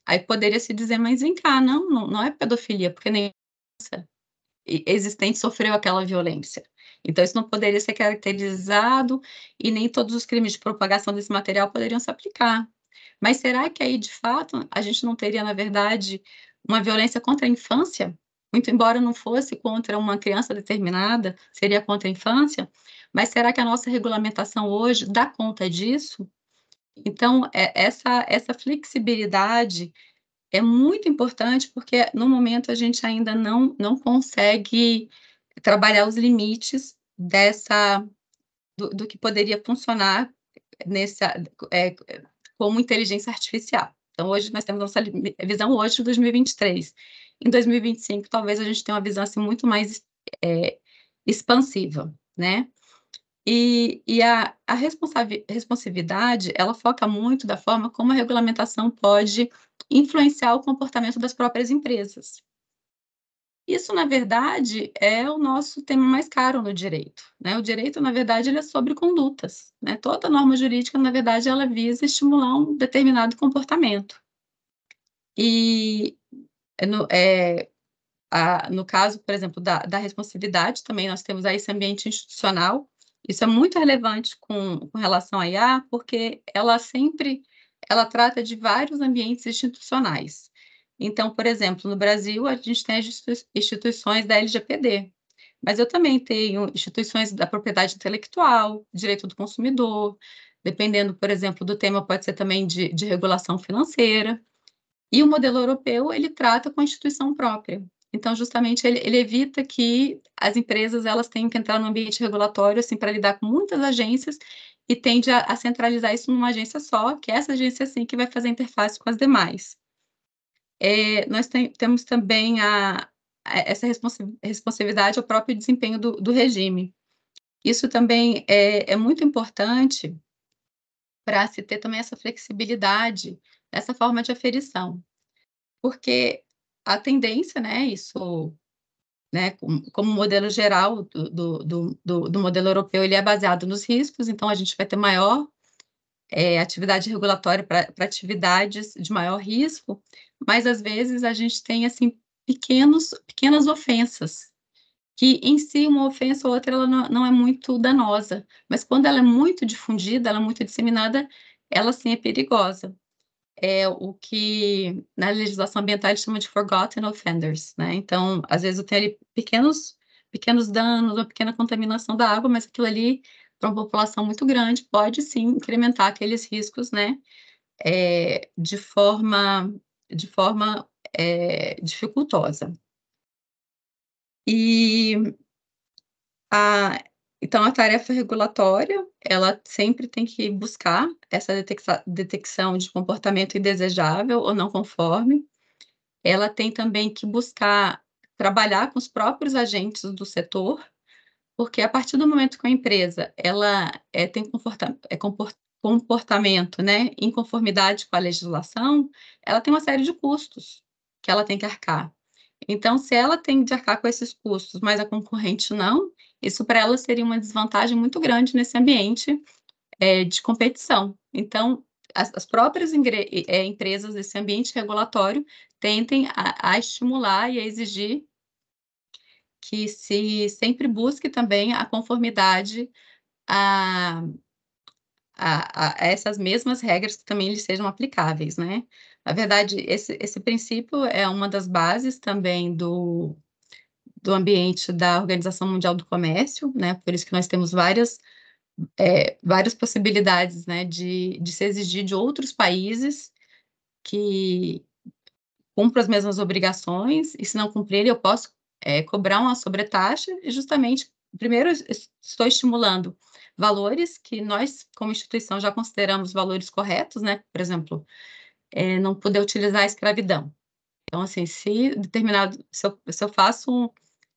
Aí poderia se dizer, mas vem cá, não, não, não é pedofilia, porque nem existente sofreu aquela violência. Então, isso não poderia ser caracterizado e nem todos os crimes de propagação desse material poderiam se aplicar. Mas será que aí, de fato, a gente não teria, na verdade, uma violência contra a infância? Muito embora não fosse contra uma criança determinada, seria contra a infância, mas será que a nossa regulamentação hoje dá conta disso? Então, é, essa, essa flexibilidade é muito importante porque no momento a gente ainda não, não consegue trabalhar os limites dessa do, do que poderia funcionar nessa é, como inteligência artificial. Então hoje nós temos nossa visão hoje de 2023 em 2025 talvez a gente tenha uma visão assim, muito mais é, expansiva, né? E, e a, a responsividade, ela foca muito da forma como a regulamentação pode influenciar o comportamento das próprias empresas. Isso, na verdade, é o nosso tema mais caro no direito. Né? O direito, na verdade, ele é sobre condutas. Né? Toda norma jurídica, na verdade, ela visa estimular um determinado comportamento. E é no, é, a, no caso, por exemplo, da, da, responsabilidade também, nós temos aí esse ambiente institucional. Isso é muito relevante com, com relação à IA, porque ela sempre ela trata de vários ambientes institucionais. Então, por exemplo, no Brasil, a gente tem as instituições da LGPD, mas eu também tenho instituições da propriedade intelectual, direito do consumidor, dependendo, por exemplo, do tema, pode ser também de, de regulação financeira. E o modelo europeu, ele trata com a instituição própria. Então, justamente, ele, ele evita que as empresas elas tenham que entrar no ambiente regulatório assim, para lidar com muitas agências e tende a, a, centralizar isso numa agência só, que é essa agência, sim, que vai fazer interface com as demais. É, nós tem, temos também a, a essa responsabilidade ao próprio desempenho do, do regime. Isso também é, é muito importante para se ter também essa flexibilidade essa forma de aferição. Porque a tendência, né, isso, né, como, como modelo geral do, do, do, do, modelo europeu, ele é baseado nos riscos, então a gente vai ter maior é, atividade regulatória para atividades de maior risco, mas às vezes a gente tem, assim, pequenos, pequenas ofensas, que em si uma ofensa ou outra ela não, não, é muito danosa, mas quando ela é muito difundida, ela é muito disseminada, ela sim é perigosa é o que na legislação ambiental eles chamam de forgotten offenders, né? Então, às vezes eu tenho ali pequenos, pequenos danos, uma pequena contaminação da água, mas aquilo ali, para uma população muito grande, pode sim incrementar aqueles riscos, né? É, de forma, de forma é, dificultosa. E a, então, a tarefa regulatória ela sempre tem que buscar essa detecção de comportamento indesejável ou não conforme. Ela tem também que buscar trabalhar com os próprios agentes do setor, porque a partir do momento que a empresa ela é, tem comporta é, eh, comport comportamento né, em conformidade com a legislação, ela tem uma série de custos que ela tem que arcar. Então, se ela tem de arcar com esses custos, mas a concorrente não, isso para ela seria uma desvantagem muito grande nesse ambiente é, de competição. Então, as, as próprias é, empresas desse ambiente regulatório tentem a, a estimular e a exigir que se sempre busque também a conformidade a, a, a, essas mesmas regras que também lhes sejam aplicáveis, né? Na verdade, esse, esse princípio é uma das bases também do, do ambiente da Organização Mundial do Comércio, né? Por isso que nós temos várias, é, várias possibilidades, né, de, de se exigir de outros países que cumpram as mesmas obrigações, e se não cumprirem, eu posso é, cobrar uma sobretaxa, e justamente, primeiro, estou estimulando valores que nós, como instituição, já consideramos valores corretos, né? Por exemplo, é, não poder utilizar a escravidão. Então, assim, se determinado, se eu, se eu faço um,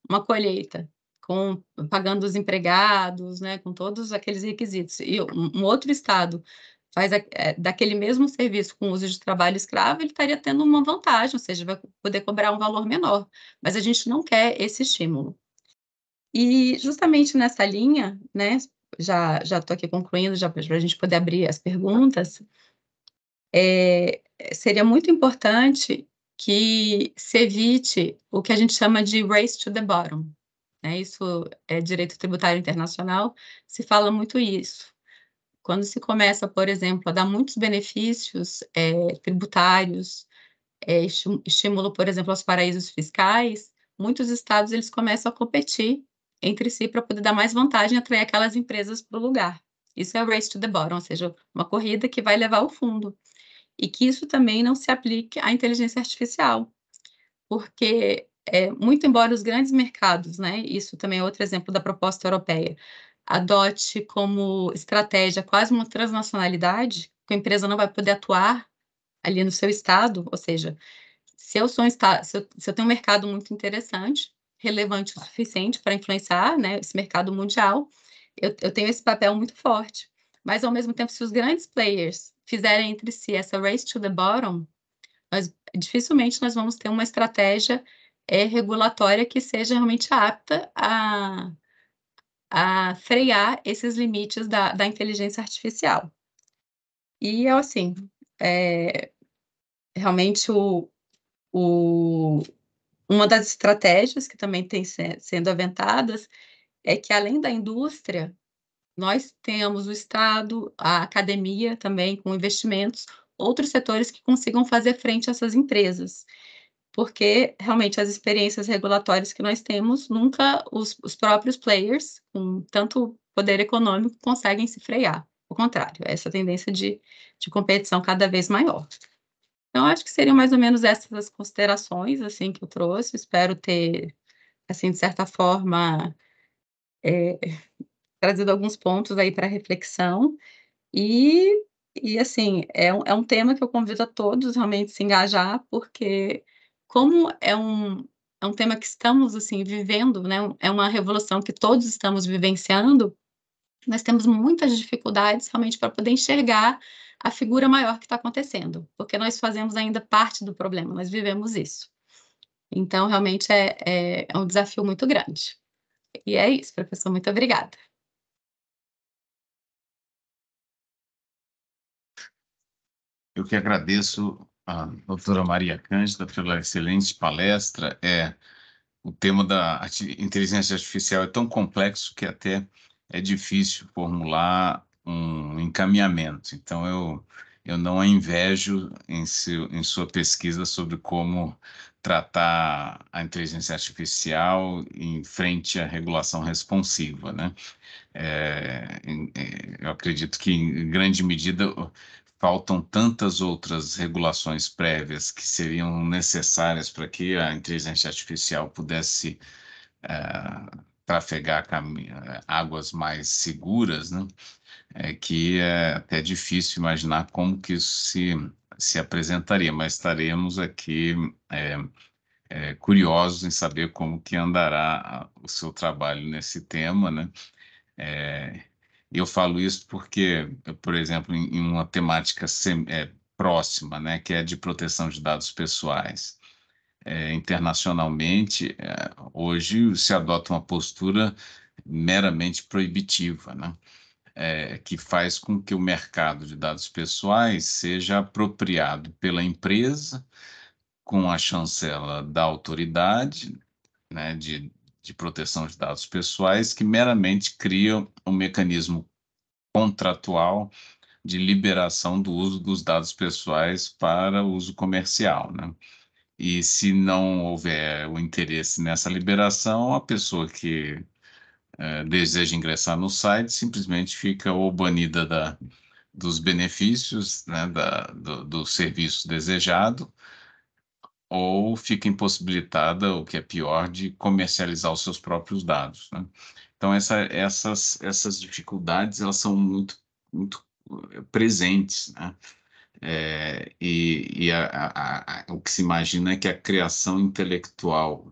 uma colheita com pagando os empregados, né, com todos aqueles requisitos, e um outro estado faz a, é, daquele mesmo serviço com uso de trabalho escravo, ele estaria tendo uma vantagem, ou seja, vai poder cobrar um valor menor. Mas a gente não quer esse estímulo. E justamente nessa linha, né, já já estou aqui concluindo, já para a gente poder abrir as perguntas. É, seria muito importante que se evite o que a gente chama de race to the bottom. Né? Isso é direito tributário internacional, se fala muito isso. Quando se começa, por exemplo, a dar muitos benefícios é, tributários, é, estímulo, por exemplo, aos paraísos fiscais, muitos estados eles começam a competir entre si para poder dar mais vantagem e atrair aquelas empresas para o lugar. Isso é o race to the bottom, ou seja, uma corrida que vai levar ao fundo e que isso também não se aplique à inteligência artificial, porque é, muito embora os grandes mercados, né, isso também é outro exemplo da proposta europeia, adote como estratégia quase uma transnacionalidade, que a empresa não vai poder atuar ali no seu estado, ou seja, se eu sou um estado, se eu, se eu tenho um mercado muito interessante, relevante o suficiente para influenciar, né, esse mercado mundial, eu, eu tenho esse papel muito forte. Mas ao mesmo tempo, se os grandes players fizerem entre si essa race to the bottom, nós, dificilmente nós vamos ter uma estratégia é, regulatória que seja realmente apta a, a frear esses limites da, da inteligência artificial. E é assim, é, realmente o, o, uma das estratégias que também tem se, sendo aventadas é que além da indústria, nós temos o Estado, a academia também com investimentos, outros setores que consigam fazer frente a essas empresas. Porque realmente as experiências regulatórias que nós temos, nunca os, os próprios players, com tanto poder econômico, conseguem se frear. Ao contrário, é essa tendência de, de competição cada vez maior. Então, acho que seriam mais ou menos essas as considerações assim que eu trouxe. Espero ter, assim, de certa forma, é, trazido alguns pontos aí para reflexão. E, e assim, é um, é um tema que eu convido a todos realmente se engajar, porque como é um, é um tema que estamos assim vivendo, né? É uma revolução que todos estamos vivenciando. Nós temos muitas dificuldades realmente para poder enxergar a figura maior que está acontecendo, porque nós fazemos ainda parte do problema, nós vivemos isso. Então, realmente é, é, é um desafio muito grande. E é isso, professor. Muito obrigada. Eu que agradeço a doutora Maria Cândida pela excelente palestra. É, o tema da inteligência artificial é tão complexo que até é difícil formular um encaminhamento. Então, eu, eu não a invejo em, seu, em sua pesquisa sobre como tratar a inteligência artificial em frente à regulação responsiva. Né? É, é eu acredito que, em grande medida, faltam tantas outras regulações prévias que seriam necessárias para que a inteligência artificial pudesse eh, trafegar eh, águas mais seguras, né? É que é até difícil imaginar como que isso se, se apresentaria, mas estaremos aqui é, é, curiosos em saber como que andará o seu trabalho nesse tema, né? É, eu falo isso porque, por exemplo, em, uma temática sem, é, próxima, né, que é de proteção de dados pessoais, é, internacionalmente, é, hoje se adota uma postura meramente proibitiva, né? É, que faz com que o mercado de dados pessoais seja apropriado pela empresa com a chancela da autoridade, né, de de proteção de dados pessoais que meramente cria um mecanismo contratual de liberação do uso dos dados pessoais para uso comercial, né? E se não houver o interesse nessa liberação, a pessoa que é, deseja ingressar no site simplesmente fica ou banida da, dos benefícios né, da, do, do serviço desejado, ou fica impossibilitada, o que é pior, de comercializar os seus próprios dados. Né? Então, essa, essas, essas dificuldades elas são muito, muito eh, presentes. Né? É, e, e a, a, a, o que se imagina é que a criação intelectual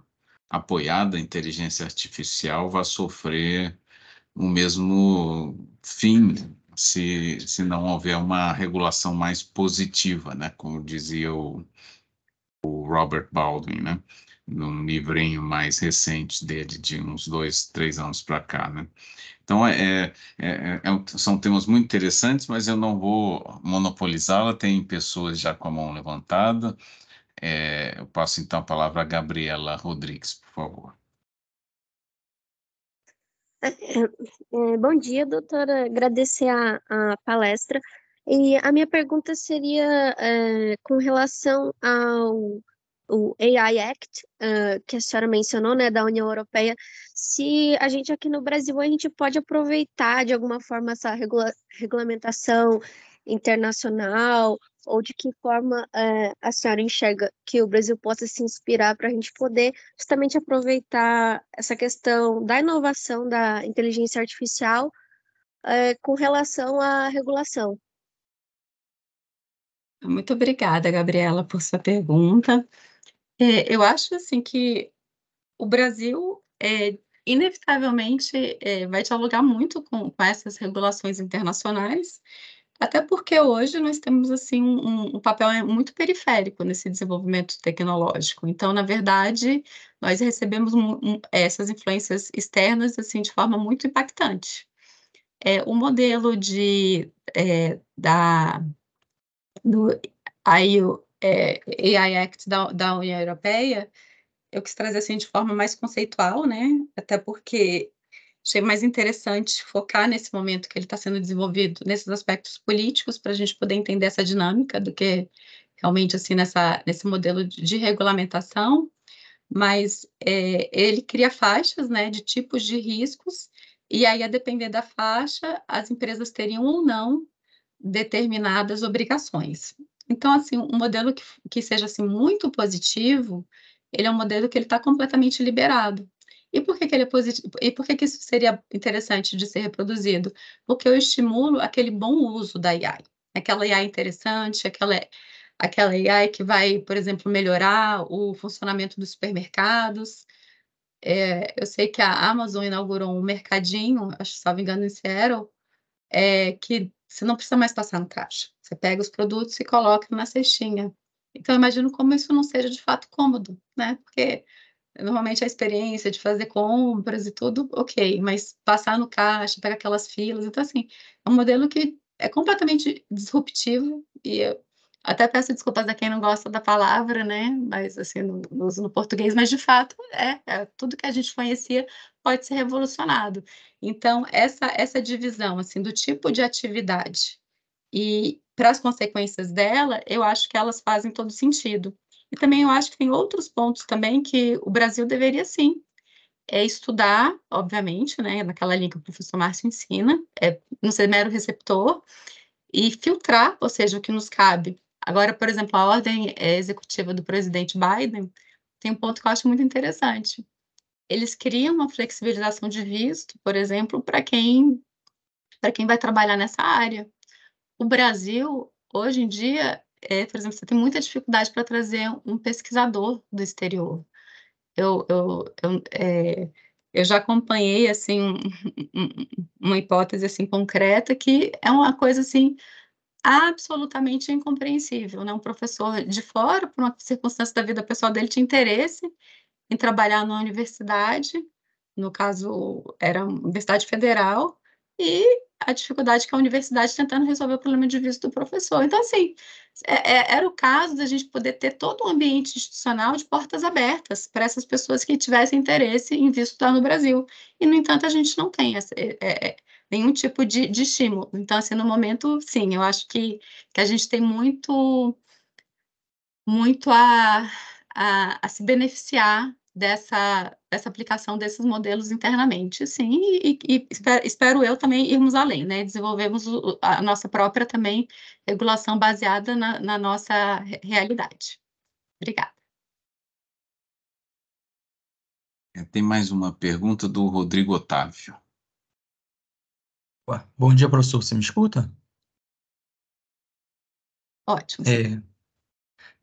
apoiada à inteligência artificial vai sofrer o mesmo fim se, se não houver uma regulação mais positiva, né? como dizia o, o Robert Baldwin, né? Num livrinho mais recente dele, de uns dois, três anos para cá, né? Então, é, é, é, são temas muito interessantes, mas eu não vou monopolizá-la, tem pessoas já com a mão levantada. eu passo então a palavra a Gabriela Rodrigues, por favor. Bom dia, doutora. Agradecer a, a palestra. E a minha pergunta seria é, com relação ao o AI Act, uh, que a senhora mencionou, né, da União Europeia, se a gente aqui no Brasil a gente pode aproveitar de alguma forma essa regula regulamentação internacional ou de que forma uh, a senhora enxerga que o Brasil possa se inspirar para a gente poder justamente aproveitar essa questão da inovação da inteligência artificial uh, com relação à regulação. Muito obrigada, Gabriela, por sua pergunta. É, eu acho assim que o Brasil é, inevitavelmente é, vai dialogar muito com, com, essas regulações internacionais, até porque hoje nós temos assim um, um papel é, muito periférico nesse desenvolvimento tecnológico. Então, na verdade, nós recebemos essas influências externas assim de forma muito impactante. É, o modelo de, é, da do é, AI Act da, da União Europeia, eu quis trazer assim de forma mais conceitual, né? Até porque achei mais interessante focar nesse momento que ele está sendo desenvolvido, nesses aspectos políticos, para a gente poder entender essa dinâmica do que realmente assim nessa, nesse modelo de, de regulamentação. Mas é, ele cria faixas né, de tipos de riscos, e aí, a depender da faixa, as empresas teriam ou não determinadas obrigações. Então, assim, um modelo que, que seja assim, muito positivo, ele é um modelo que ele está completamente liberado. E por que, que ele é positivo? E por que, que isso seria interessante de ser reproduzido? Porque eu estimulo aquele bom uso da AI, aquela AI interessante, aquela aquela AI que vai, por exemplo, melhorar o funcionamento dos supermercados. É, eu sei que a Amazon inaugurou um mercadinho, acho que estava engano em Seattle, é, que você não precisa mais passar no caixa. Você pega os produtos e coloca na cestinha. Então, imagino como isso não seja de fato cômodo, né? Porque normalmente a experiência de fazer compras e tudo, ok, mas passar no caixa, pegar aquelas filas, então assim, é um modelo que é completamente disruptivo e eu até peço desculpas a quem não gosta da palavra, né? Mas assim, no, uso no português, mas de fato é, é tudo que a gente conhecia pode ser revolucionado. Então, essa, essa divisão assim do tipo de atividade e para as consequências dela, eu acho que elas fazem todo sentido. E também eu acho que tem outros pontos também que o Brasil deveria sim é estudar, obviamente, né, naquela linha que o professor Márcio ensina, é não ser mero receptor, e filtrar, ou seja, o que nos cabe. Agora, por exemplo, a ordem é, executiva do presidente Biden tem um ponto que eu acho muito interessante, eles criam uma flexibilização de visto, por exemplo, para quem para quem vai trabalhar nessa área. O Brasil hoje em dia, é, por exemplo, você tem muita dificuldade para trazer um pesquisador do exterior. Eu eu, eu, é, eu já acompanhei assim um, uma hipótese assim concreta que é uma coisa assim absolutamente incompreensível, né? Um professor de fora, por uma circunstância da vida pessoal dele, tinha interesse em trabalhar na universidade, no caso era a Universidade Federal, e a dificuldade que a universidade tentando resolver o problema de visto do professor. Então, assim, é, é, era o caso da gente poder ter todo um ambiente institucional de portas abertas para essas pessoas que tivessem interesse em vir estudar no Brasil. E, no entanto, a gente não tem essa, é, é, é, nenhum tipo de, de, estímulo. Então, assim, no momento, sim, eu acho que, que a gente tem muito, muito a a, a se beneficiar dessa, dessa aplicação desses modelos internamente, sim, e, e espero, espero, eu também irmos além, né? Desenvolvemos o, a nossa própria também regulação baseada na, na nossa realidade. Obrigada. É, tem mais uma pergunta do Rodrigo Otávio. Bom dia, professor. Você me escuta? Ótimo. É,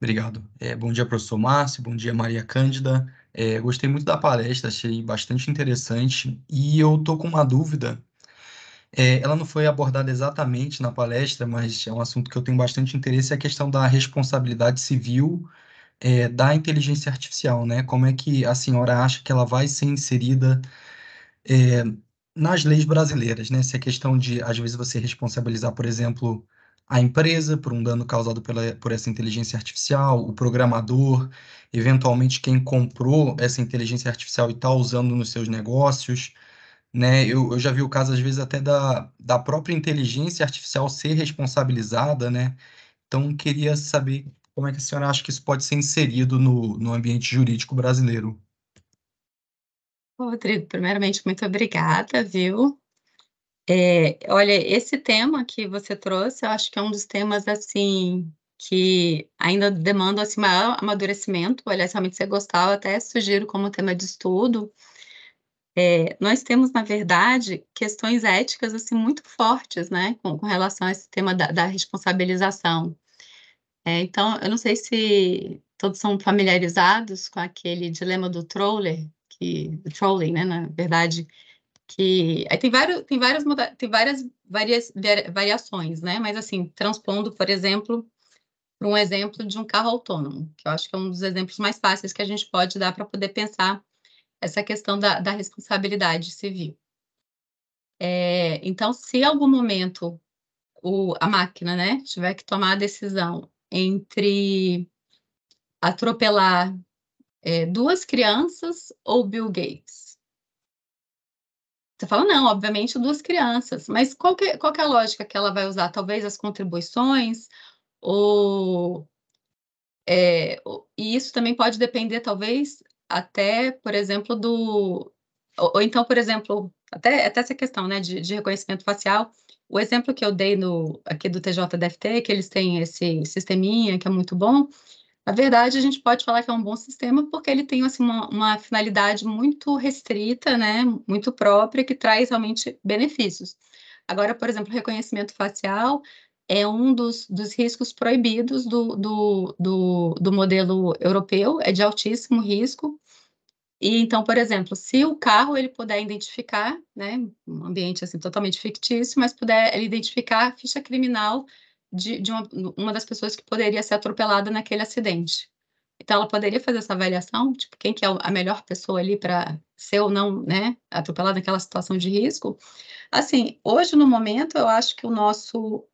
Obrigado. É, bom dia, professor Márcio, bom dia, Maria Cândida. É, gostei muito da palestra, achei bastante interessante e eu estou com uma dúvida. É, ela não foi abordada exatamente na palestra, mas é um assunto que eu tenho bastante interesse, é a questão da responsabilidade civil é, da inteligência artificial, né? Como é que a senhora acha que ela vai ser inserida é, nas leis brasileiras, né? Se a é questão de, às vezes, você responsabilizar, por exemplo, a empresa por um dano causado pela, por essa inteligência artificial, o programador, eventualmente quem comprou essa inteligência artificial e está usando nos seus negócios. Né? Eu, eu já vi o caso, às vezes, até da, da própria inteligência artificial ser responsabilizada. Né? Então, queria saber como é que a senhora acha que isso pode ser inserido no, no ambiente jurídico brasileiro. Rodrigo, primeiramente, muito obrigada, viu? É, olha, esse tema que você trouxe, eu acho que é um dos temas assim que ainda demandam assim, maior amadurecimento. Aliás, realmente você gostava, até sugiro como tema de estudo. É, nós temos, na verdade, questões éticas assim muito fortes, né, com, com relação a esse tema da, da responsabilização. É, então, eu não sei se todos são familiarizados com aquele dilema do troller, que do trolling, né, na verdade, que aí tem vários tem várias tem várias várias variações né mas assim transpondo por exemplo para um exemplo de um carro autônomo que eu acho que é um dos exemplos mais fáceis que a gente pode dar para poder pensar essa questão da, da responsabilidade civil é, então se em algum momento o, a máquina né tiver que tomar a decisão entre atropelar é, duas crianças ou Bill Gates você fala, não, obviamente, duas crianças, mas qual, que, é, qual que é a lógica que ela vai usar? Talvez as contribuições, ou. É, e isso também pode depender, talvez, até, por exemplo, do. Ou, ou então, por exemplo, até, até essa questão né, de, de reconhecimento facial. O exemplo que eu dei no, aqui do TJDFT, que eles têm esse sisteminha que é muito bom, na verdade, a gente pode falar que é um bom sistema porque ele tem assim, uma, uma finalidade muito restrita, né, muito própria, que traz realmente benefícios. Agora, por exemplo, reconhecimento facial é um dos, dos riscos proibidos do, do, do, do modelo europeu, é de altíssimo risco. E então, por exemplo, se o carro ele puder identificar, né, um ambiente assim totalmente fictício, mas puder ele identificar a ficha criminal de, de uma, uma, das pessoas que poderia ser atropelada naquele acidente. Então, ela poderia fazer essa avaliação, tipo, quem que é a melhor pessoa ali para ser ou não, né, atropelada naquela situação de risco. Assim, hoje, no momento, eu acho que o nosso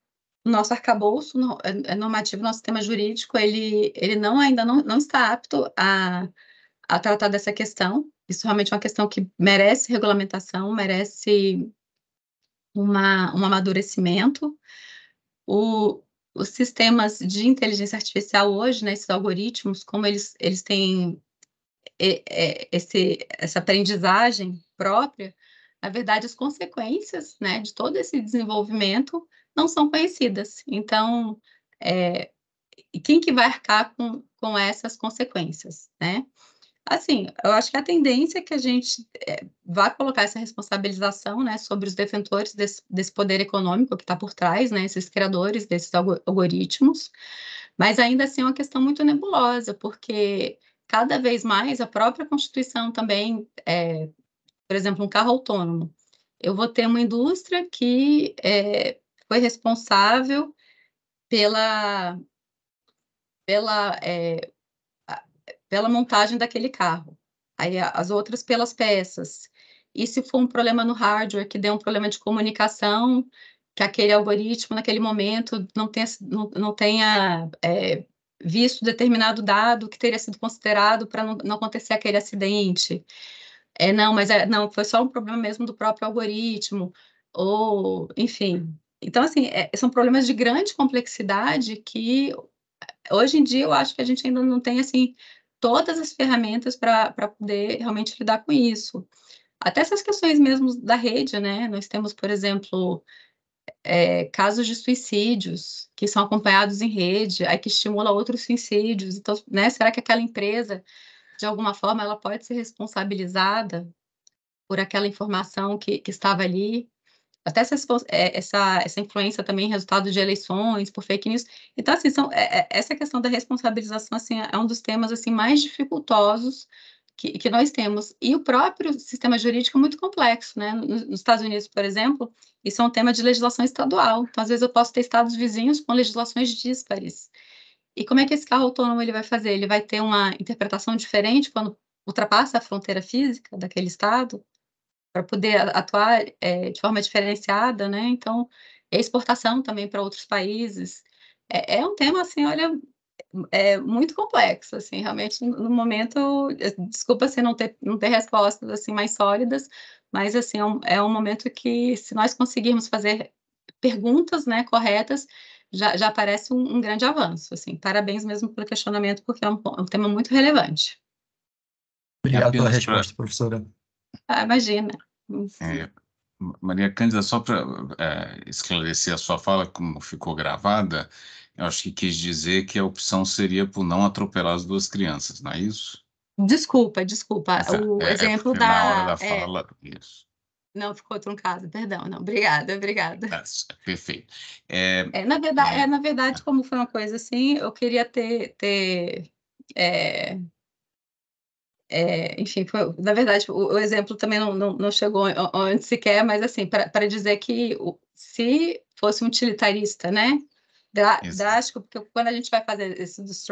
nosso arcabouço é, é normativo, nosso sistema jurídico, ele, ele não ainda não, não está apto a, a tratar dessa questão. Isso realmente é uma questão que merece regulamentação, merece uma, um amadurecimento. O, os sistemas de inteligência artificial hoje, né, esses algoritmos, como eles, eles têm é, esse, essa aprendizagem própria, na verdade, as consequências né, de todo esse desenvolvimento não são conhecidas. Então, é, quem que vai arcar com, com essas consequências, né? Assim, eu acho que a tendência é que a gente é, vá colocar essa responsabilização né, sobre os detentores desse, desse poder econômico que está por trás, né, esses criadores desses algoritmos, mas ainda assim é uma questão muito nebulosa, porque cada vez mais a própria Constituição também, é, por exemplo, um carro autônomo. Eu vou ter uma indústria que é, foi responsável pela, pela é, pela montagem daquele carro, aí as outras pelas peças. E se for um problema no hardware, que deu um problema de comunicação, que aquele algoritmo naquele momento não tenha, não, não tenha é, visto determinado dado que teria sido considerado para não, não, acontecer aquele acidente. É, não, mas é, não, foi só um problema mesmo do próprio algoritmo, ou, enfim. Então, assim, é, são problemas de grande complexidade que hoje em dia eu acho que a gente ainda não tem, assim, todas as ferramentas para poder realmente lidar com isso. Até essas questões mesmo da rede, né? Nós temos, por exemplo, é, casos de suicídios que são acompanhados em rede, aí que estimula outros suicídios. Então, né, será que aquela empresa, de alguma forma, ela pode ser responsabilizada por aquela informação que, que estava ali? até essa, é, essa, essa influência também resultado de eleições por fake news. Então, assim, são, é, é essa questão da responsabilização assim, é, é um dos temas assim mais dificultosos que, que nós temos. E o próprio sistema jurídico é muito complexo, né? Nos, Estados Unidos, por exemplo, isso é um tema de legislação estadual. Então, às vezes, eu posso ter estados vizinhos com legislações díspares. E como é que esse carro autônomo ele vai fazer? Ele vai ter uma interpretação diferente quando ultrapassa a fronteira física daquele estado? para poder atuar é, de forma diferenciada, né? Então, é exportação também para outros países. É, é, um tema, assim, olha, é muito complexo, assim, realmente, no momento, eh, desculpa se assim, não ter, não ter respostas, assim, mais sólidas, mas, assim, é um, é um momento que, se nós conseguirmos fazer perguntas, né, corretas, já, já parece um, um, grande avanço, assim, parabéns mesmo pelo questionamento, porque é um, é um tema muito relevante. Obrigado pela resposta, professora. *laughs* Ah, imagina. É, Maria Cândida, só para é, esclarecer a sua fala, como ficou gravada, eu acho que quis dizer que a opção seria por não atropelar as duas crianças, não é isso? Desculpa, desculpa. É, o é, é exemplo da. Na hora da é. fala, isso. Não, ficou truncado, perdão, não. Obrigada, obrigada. Nossa, tá perfeito. É, é, na verdade, é, na verdade, como foi uma coisa assim, eu queria ter, ter é, é, enfim, foi, na verdade, o, o exemplo também não, não, não, chegou onde sequer, mas assim, para dizer que se fosse um utilitarista, né? Drástico, porque quando a gente vai fazer esses dos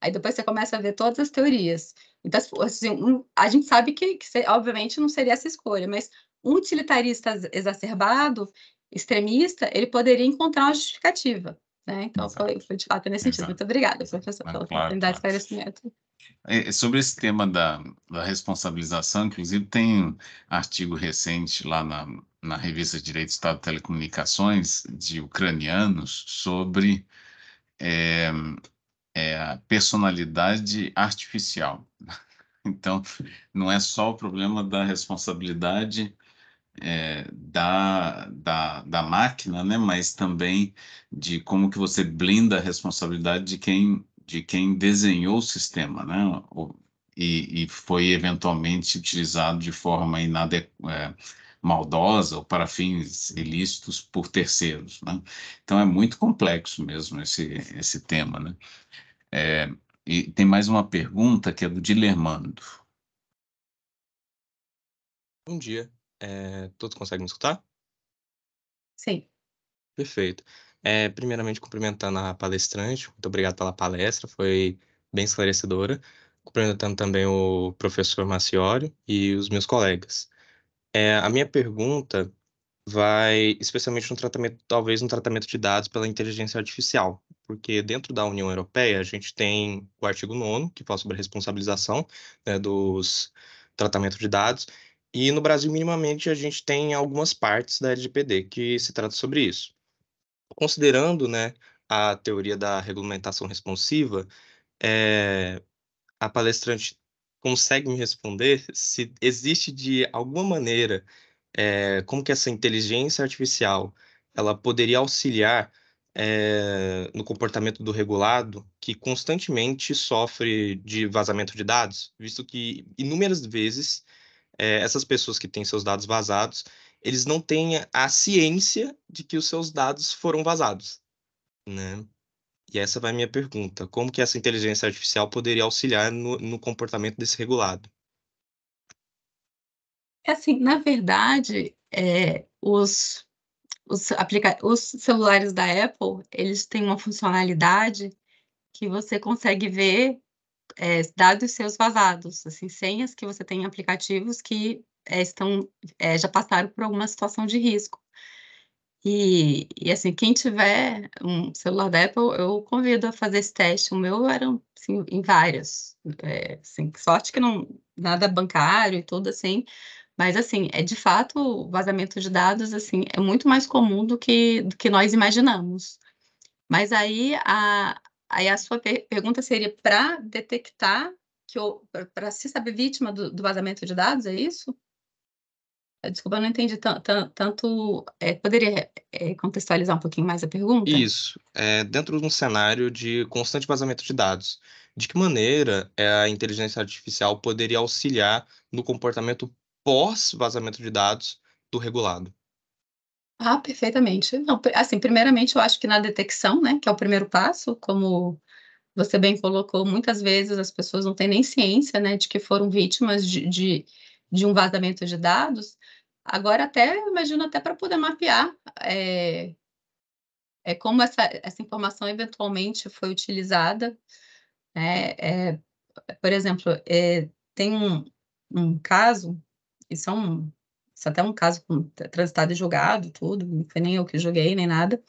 aí depois você começa a ver todas as teorias. Então, assim, um, a gente sabe que, que se, obviamente, não seria essa escolha, mas um utilitarista exacerbado, extremista, ele poderia encontrar uma justificativa. Né? Então, foi, foi, de fato nesse Exato. sentido. Muito obrigada, professor, pela claro, oportunidade claro. de esclarecimento. É, é, sobre esse tema da, da responsabilização, inclusive tem artigo recente lá na, na revista Direito do Estado de Telecomunicações de ucranianos sobre é, é, a personalidade artificial. *laughs* Então, não é só o problema da responsabilidade é, da, da, da máquina, né? mas também de como que você blinda a responsabilidade de quem de quem desenhou o sistema, né? E, e foi eventualmente utilizado de forma inadequada. É, maldosa ou para fins ilícitos por terceiros. Né? Então é muito complexo mesmo esse, esse tema. Né? É, e tem mais uma pergunta que é do Dilermando. Bom dia. É, todos conseguem me escutar? Sim. Perfeito. É, primeiramente, cumprimentando a palestrante, muito obrigado pela palestra, foi bem esclarecedora. Cumprimentando também o professor Maciori e os meus colegas. É, a minha pergunta vai especialmente no tratamento, talvez no tratamento de dados pela inteligência artificial, porque dentro da União Europeia a gente tem o artigo 9 que fala sobre a responsabilização né, dos tratamento de dados, e no Brasil minimamente a gente tem algumas partes da LGPD que se trata sobre isso considerando né, a teoria da regulamentação responsiva, é, a palestrante consegue me responder se existe de alguma maneira é, como que essa inteligência artificial ela poderia auxiliar é, no comportamento do regulado que constantemente sofre de vazamento de dados, visto que inúmeras vezes é, essas pessoas que têm seus dados vazados eles não têm a ciência de que os seus dados foram vazados, né? E essa vai a minha pergunta: como que essa inteligência artificial poderia auxiliar no, no comportamento desse regulado? É assim, na verdade, é, os, os, aplica os celulares da Apple, eles têm uma funcionalidade que você consegue ver é, dados seus vazados, assim, senhas que você tem em aplicativos que é, estão, é, já passaram por alguma situação de risco. E, e, assim, quem tiver um celular da Apple, eu convido a fazer esse teste. O meu era assim, em vários. É, assim, sorte que não nada bancário e tudo assim. Mas assim, é de fato o vazamento de dados assim é muito mais comum do que, do que nós imaginamos. Mas aí a, aí a sua per pergunta seria para detectar que para se saber vítima do, do vazamento de dados, é isso? Eh, desculpa, eu não entendi tanto. É, poderia é, contextualizar um pouquinho mais a pergunta? Isso. É, dentro de um cenário de constante vazamento de dados, de que maneira a inteligência artificial poderia auxiliar no comportamento pós-vazamento de dados do regulado? Ah, perfeitamente. Não, assim, primeiramente, eu acho que na detecção, né, que é o primeiro passo, como você bem colocou, muitas vezes as pessoas não têm nem ciência, né, de que foram vítimas de, de de um vazamento de dados, Agora até imagino até para poder mapear é, é como essa, essa informação eventualmente foi utilizada. Né? É, por exemplo, é, tem um, um caso, isso é, um, isso é até um caso transitado e julgado, tudo, não foi nem eu que joguei, nem nada,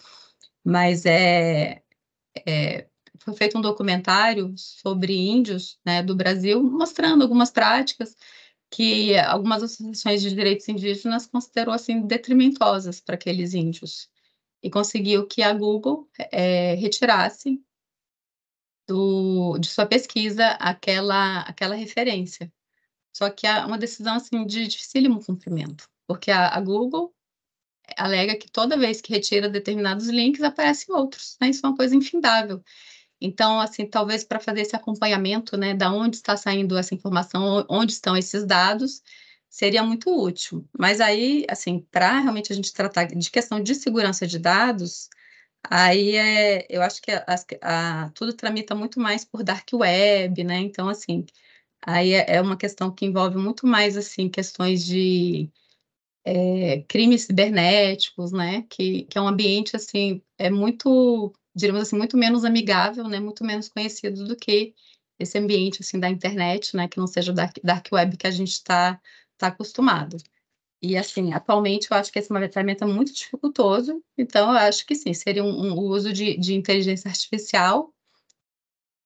mas é, é foi feito um documentário sobre índios né, do Brasil, mostrando algumas práticas que algumas associações de direitos indígenas considerou assim detrimentosas para aqueles índios e conseguiu que a Google é, retirasse do, de sua pesquisa aquela, aquela referência. Só que é uma decisão assim de dificílimo cumprimento, porque a, a Google alega que toda vez que retira determinados links aparecem outros, né? Isso é uma coisa infindável. Então, assim, talvez para fazer esse acompanhamento, né, da onde está saindo essa informação, onde estão esses dados, seria muito útil. Mas aí, assim, para realmente a gente tratar de questão de segurança de dados, aí é, eu acho que a, a, tudo tramita muito mais por dark web, né? Então, assim, aí é, é uma questão que envolve muito mais, assim, questões de é, crimes cibernéticos, né? Que, que é um ambiente, assim, é muito diríamos assim, muito menos amigável, né, muito menos conhecido do que esse ambiente assim da internet, né, que não seja o dark, dark web que a gente está tá acostumado. E assim, atualmente eu acho que esse é uma ferramenta muito dificultoso, então eu acho que sim, seria um, um uso de, de inteligência artificial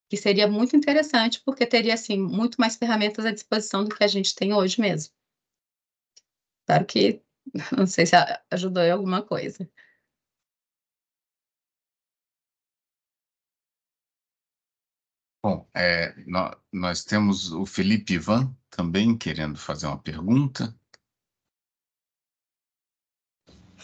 que seria muito interessante, porque teria assim muito mais ferramentas à disposição do que a gente tem hoje mesmo. Claro que *laughs* não sei se ajudou em alguma coisa. Bom, é, nós, nós temos o Felipe Ivan também querendo fazer uma pergunta.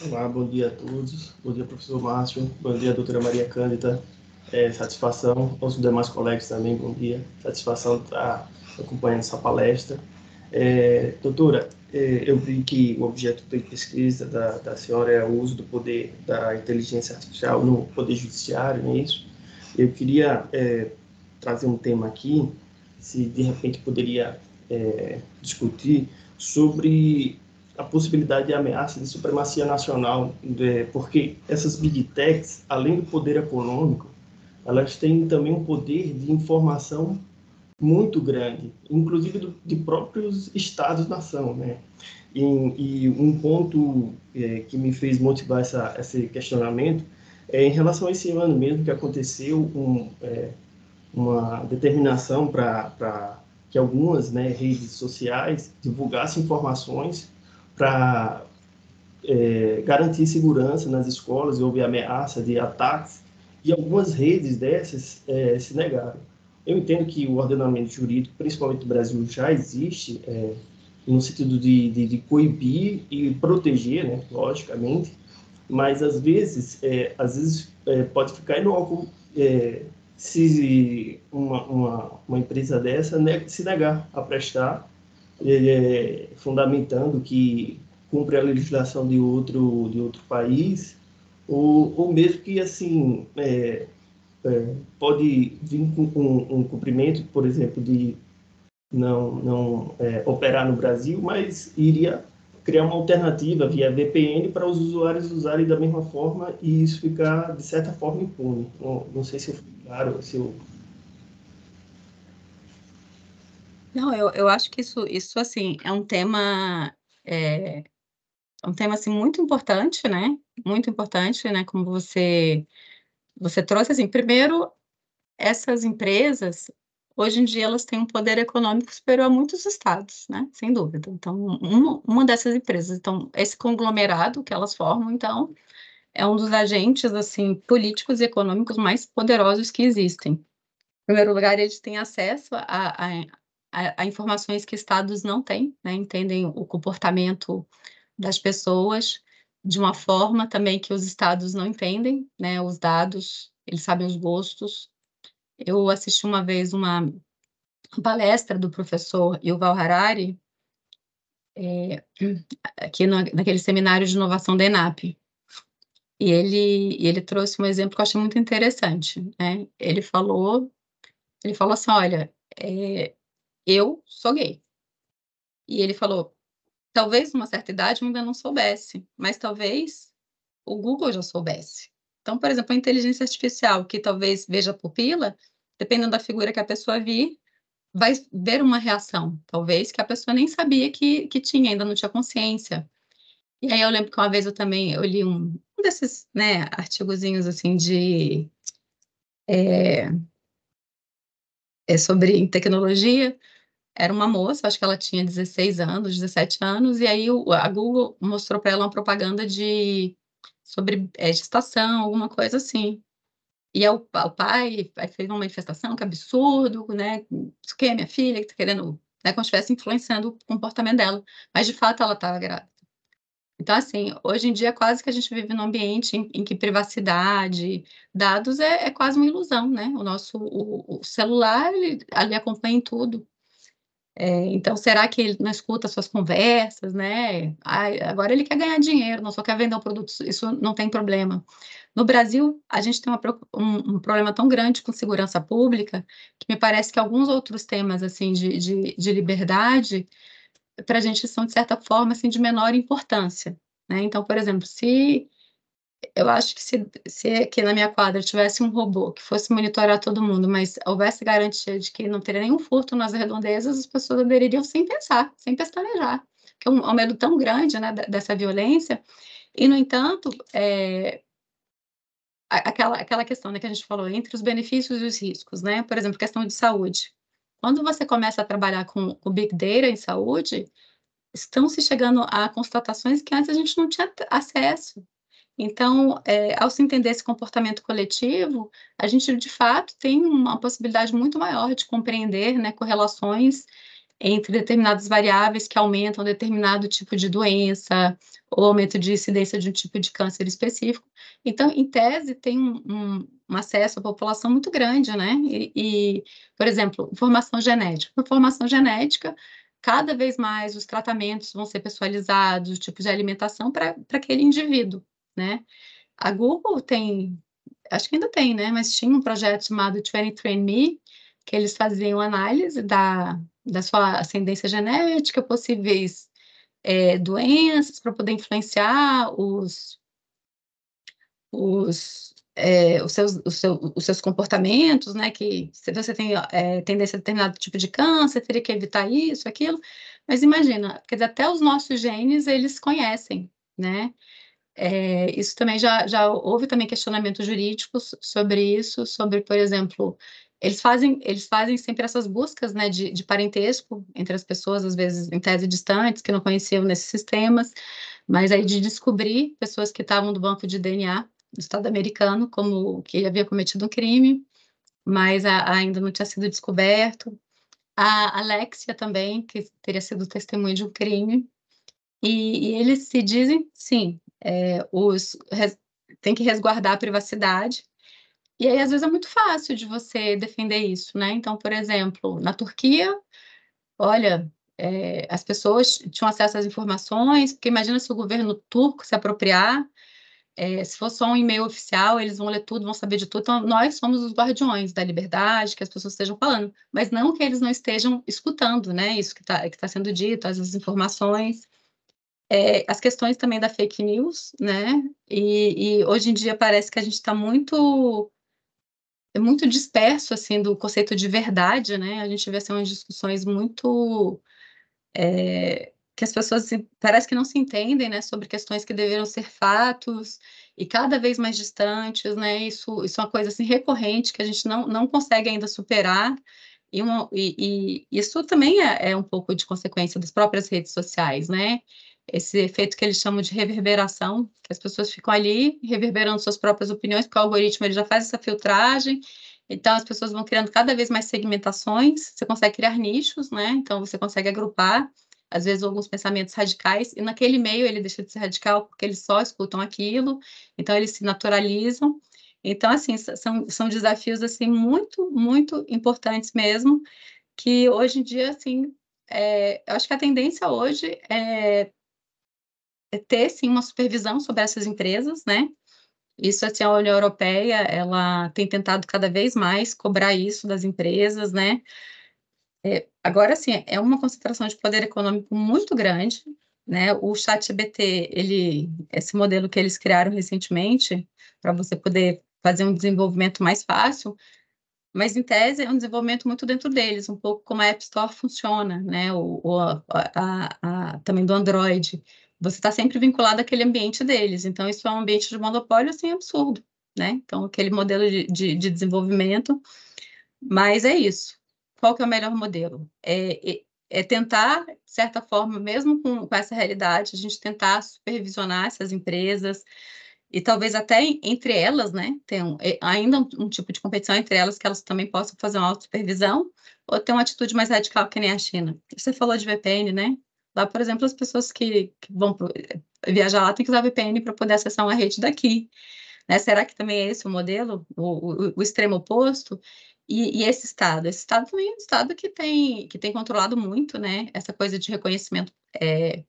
Olá, bom dia a todos. Bom dia, professor Márcio. Bom dia, doutora Maria Cândida. É, satisfação aos demais colegas também, bom dia. Satisfação estar tá acompanhando essa palestra. É, doutora, é, eu vi que o objeto de pesquisa da, da senhora é o uso do poder da inteligência artificial no poder judiciário, não é isso? Eu queria é, trazer um tema aqui, se de repente poderia é, discutir sobre a possibilidade de ameaça de supremacia nacional, de, é, porque essas big techs, além do poder econômico, elas têm também um poder de informação muito grande, inclusive do, de próprios estados-nação, né? E, e, um ponto é, que me fez motivar essa, esse questionamento é em relação a esse ano mesmo que aconteceu um, é, uma determinação para que algumas né, redes sociais divulgassem informações para é, garantir segurança nas escolas e houve ameaça de ataques e algumas redes dessas é, se negaram. Eu entendo que o ordenamento jurídico, principalmente do Brasil, já existe é, no sentido de, de, de, coibir e proteger, né, logicamente, mas às vezes, é, às vezes é, pode ficar inócuo se uma, uma, uma empresa dessa né, se negar a prestar, é, é, fundamentando que cumpre a legislação de outro, de outro país, ou, ou mesmo que, assim, é, é, pode vir com um, um, cumprimento, por exemplo, de não, não é, operar no Brasil, mas iria criar uma alternativa via VPN para os usuários usarem da mesma forma e isso ficar, de certa forma, impune. Não, não sei se eu claro, se o Não, eu, eu acho que isso, isso assim, é um tema é, é, um tema assim muito importante, né? Muito importante, né? Como você você trouxe assim, primeiro essas empresas hoje em dia elas têm um poder econômico superior a muitos estados, né? Sem dúvida. Então, uma, uma dessas empresas, então esse conglomerado que elas formam, então é um dos agentes assim políticos e econômicos mais poderosos que existem. Em primeiro lugar, eles têm acesso a, a, a, informações que estados não têm, né? entendem o comportamento das pessoas de uma forma também que os estados não entendem, né? os dados, eles sabem os gostos. Eu assisti uma vez uma palestra do professor Yuval Harari, é, aqui no, naquele seminário de inovação da ENAP, e ele, ele trouxe um exemplo que eu achei muito interessante, né? Ele falou, ele falou assim, olha, é, eu sou gay. E ele falou, talvez numa certa idade eu ainda não soubesse, mas talvez o Google já soubesse. Então, por exemplo, a inteligência artificial, que talvez veja a pupila, dependendo da figura que a pessoa vir, vai ver uma reação, talvez, que a pessoa nem sabia que, que tinha, ainda não tinha consciência. E aí eu lembro que uma vez eu também eu li um, desses né, artigozinhos assim de é, é sobre tecnologia. Era uma moça, acho que ela tinha 16 anos, 17 anos, e aí a Google mostrou para ela uma propaganda de sobre é, gestação, alguma coisa assim. E o, o pai fez uma manifestação, que absurdo, né? Isso que é minha filha, que tá querendo, né? Como se estivesse influenciando o comportamento dela. Mas de fato ela estava grávida. Então, assim, hoje em dia é quase que a gente vive num ambiente em, em que privacidade, dados é, é, quase uma ilusão, né? O nosso o, o celular, ele, ele acompanha em tudo. É, então, será que ele não escuta suas conversas, né? Ai, agora ele quer ganhar dinheiro, não só quer vender o um produto, isso não tem problema. No Brasil, a gente tem uma, um, um, problema tão grande com segurança pública que me parece que alguns outros temas, assim, de, de, de liberdade para a gente são, de certa forma, assim, de menor importância. Né? Então, por exemplo, se eu acho que se, se aqui na minha quadra tivesse um robô que fosse monitorar todo mundo, mas houvesse garantia de que não teria nenhum furto nas redondezas, as pessoas adeririam sem pensar, sem pestanejar. Porque é um, é um medo tão grande né, dessa violência. E, no entanto, é, aquela, aquela questão né, que a gente falou, entre os benefícios e os riscos, né? Por exemplo, questão de saúde. Quando você começa a trabalhar com o Big Data em saúde, estão se chegando a constatações que antes a gente não tinha acesso. Então, é, ao se entender esse comportamento coletivo, a gente de fato tem uma possibilidade muito maior de compreender né, correlações entre determinadas variáveis que aumentam determinado tipo de doença ou aumento de incidência de um tipo de câncer específico. Então, em tese, tem um, um, acesso à população muito grande, né? E, e, por exemplo, informação genética. Formação genética, cada vez mais os tratamentos vão ser pessoalizados, tipos de alimentação para aquele indivíduo, né? A Google tem, acho que ainda tem, né? Mas tinha um projeto chamado 23andMe, que eles faziam análise da, da sua ascendência genética, possíveis é, doenças para poder influenciar os, os, é, os, seus, os, seu os seus comportamentos, né? Que se você tem é, tendência a determinado tipo de câncer, teria que evitar isso, aquilo. Mas imagina, quer dizer, até os nossos genes eles conhecem, né? É, isso também já, já houve também questionamentos jurídicos sobre isso, sobre, por exemplo, eles fazem, eles fazem sempre essas buscas né, de, de, parentesco entre as pessoas, às vezes em tese distantes, que não conheciam nesses sistemas, mas aí de descobrir pessoas que estavam do banco de DNA do Estado americano como que havia cometido um crime, mas a, a ainda não tinha sido descoberto. A Alexia também, que teria sido testemunha de um crime. E, e eles se dizem, sim, é, os, res, tem que resguardar a privacidade, e aí, às vezes, é muito fácil de você defender isso, né? Então, por exemplo, na Turquia, olha, é, as pessoas tinham acesso às informações, porque imagina se o governo turco se apropriar, é, se for só um e-mail oficial, eles vão ler tudo, vão saber de tudo. Então, nós somos os guardiões da liberdade, que as pessoas estejam falando, mas não que eles não estejam escutando, né? Isso que está que tá sendo dito, as informações. É, as questões também da fake news, né? E, e hoje em dia parece que a gente está muito é muito disperso assim do conceito de verdade, né? A gente vê assim, umas discussões muito é, que as pessoas assim, parece que não se entendem, né, sobre questões que deveriam ser fatos e cada vez mais distantes, né? Isso, isso é uma coisa assim recorrente que a gente não, não consegue ainda superar. E, uma, e, e isso também é, é um pouco de consequência das próprias redes sociais, né? esse efeito que eles chamam de reverberação, que as pessoas ficam ali reverberando suas próprias opiniões, porque o algoritmo ele já faz essa filtragem, então as pessoas vão criando cada vez mais segmentações, você consegue criar nichos, né? Então você consegue agrupar, às vezes, alguns pensamentos radicais, e naquele meio ele deixa de ser radical porque eles só escutam aquilo, então eles se naturalizam. Então, assim, são, são desafios, assim, muito, muito importantes mesmo, que hoje em dia, assim, é, eu acho que a tendência hoje é é ter sim uma supervisão sobre essas empresas, né? Isso assim, a União Europeia, ela tem tentado cada vez mais cobrar isso das empresas, né? É, agora sim, é uma concentração de poder econômico muito grande, né? O ChatGPT, ele esse modelo que eles criaram recentemente para você poder fazer um desenvolvimento mais fácil, mas em tese é um desenvolvimento muito dentro deles, um pouco como a App Store funciona, né? O, a, a, a, também do Android, você está sempre vinculado àquele ambiente deles. Então, isso é um ambiente de monopólio, assim, absurdo, né? Então, aquele modelo de, de, de desenvolvimento. Mas é isso. Qual que é o melhor modelo? É, é, é tentar, de certa forma, mesmo com, com essa realidade, a gente tentar supervisionar essas empresas, e talvez até entre elas, né? Tem um, é, ainda um, um, tipo de competição entre elas que elas também possam fazer uma supervisão ou ter uma atitude mais radical que nem a China. Você falou de VPN, né? Lá, por exemplo, as pessoas que, que vão eh, viajar lá têm que usar VPN para poder acessar uma rede daqui. Né? Será que também é esse o modelo, o, o, o extremo oposto? E, e, esse Estado? Esse Estado também é um Estado que tem, que tem controlado muito né? essa coisa de reconhecimento é,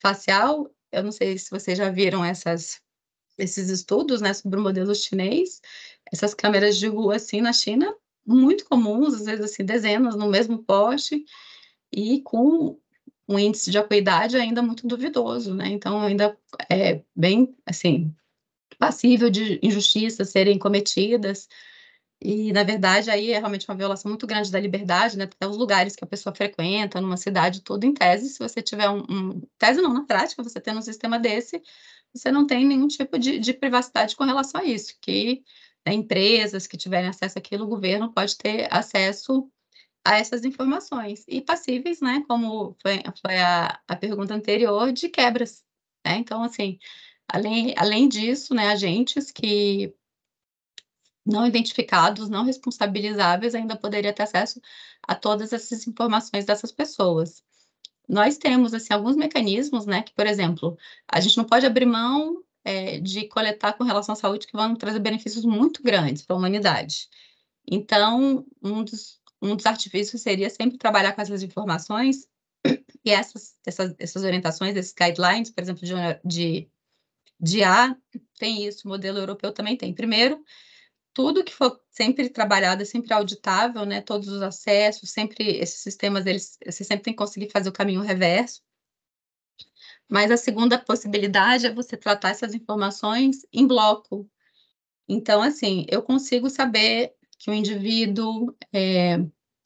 facial. Eu não sei se vocês já viram essas, esses estudos né, sobre o modelo chinês, essas câmeras de rua assim na China, muito comuns, às vezes assim, dezenas no mesmo poste, e com um índice de acuidade ainda muito duvidoso, né? Então, ainda é bem, assim, passível de injustiças serem cometidas. E, na verdade, aí é realmente uma violação muito grande da liberdade, né? Até os lugares que a pessoa frequenta, numa cidade toda, em tese, se você tiver um, um. tese não, na prática, você tendo um sistema desse, você não tem nenhum tipo de, de privacidade com relação a isso, que né, empresas que tiverem acesso àquilo, o governo pode ter acesso a essas informações e passíveis, né, como foi, foi a, a, pergunta anterior, de quebras. Né? Então, assim, além, além disso, né, agentes que não identificados, não responsabilizáveis, ainda poderia ter acesso a todas essas informações dessas pessoas. Nós temos, assim, alguns mecanismos, né, que, por exemplo, a gente não pode abrir mão é, de coletar com relação à saúde que vão trazer benefícios muito grandes para a humanidade. Então, um dos um dos artifícios seria sempre trabalhar com essas informações *clears throat* e essas, essas, essas orientações, esses guidelines, por exemplo, de, de, de A, tem isso, o modelo europeu também tem. Primeiro, tudo que for sempre trabalhado é sempre auditável, né? Todos os acessos, sempre esses sistemas, eles, você sempre tem que conseguir fazer o caminho reverso. Mas a segunda possibilidade é você tratar essas informações em bloco. Então, assim, eu consigo saber um indivíduo é,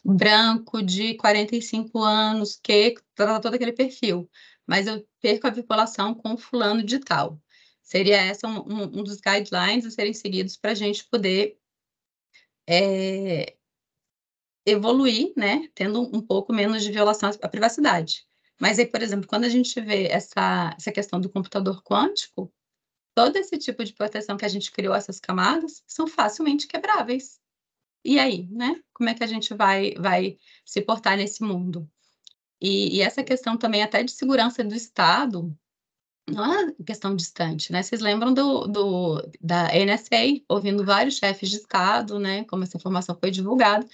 branco de 45 anos, que todo aquele perfil, mas eu perco a vinculação com fulano de tal. Seria essa um, um, um dos guidelines a serem seguidos para a gente poder é, evoluir, né, tendo um pouco menos de violação à privacidade. Mas aí, por exemplo, quando a gente vê essa, essa questão do computador quântico, todo esse tipo de proteção que a gente criou, essas camadas, são facilmente quebráveis e aí, né? Como é que a gente vai, vai se portar nesse mundo? E, e essa questão também até de segurança do Estado não é questão distante, né? Vocês lembram do, do da NSA, ouvindo vários chefes de Estado, né? Como essa informação foi divulgada.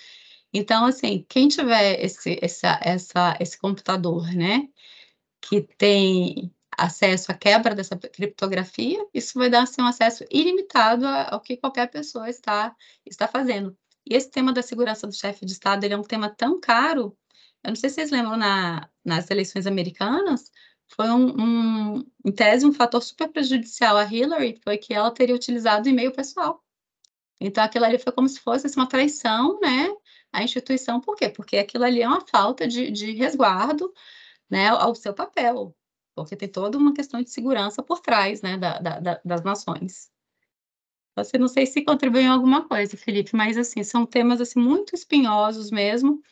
Então, assim, quem tiver esse, essa, essa, esse computador, né? Que tem acesso à quebra dessa criptografia, isso vai dar assim, um acesso ilimitado ao que qualquer pessoa está, está fazendo. E esse tema da segurança do chefe de Estado, ele é um tema tão caro, eu não sei se vocês lembram, na, nas eleições americanas, foi um, um, em tese, um fator super prejudicial a Hillary, foi que ela teria utilizado e-mail pessoal. Então, aquilo ali foi como se fosse uma traição, né, à instituição. Por quê? Porque aquilo ali é uma falta de, de resguardo, né, ao seu papel, porque tem toda uma questão de segurança por trás, né, da, da, das nações. Você não sei se contribuiu em alguma coisa, Felipe, mas assim, são temas assim muito espinhosos mesmo.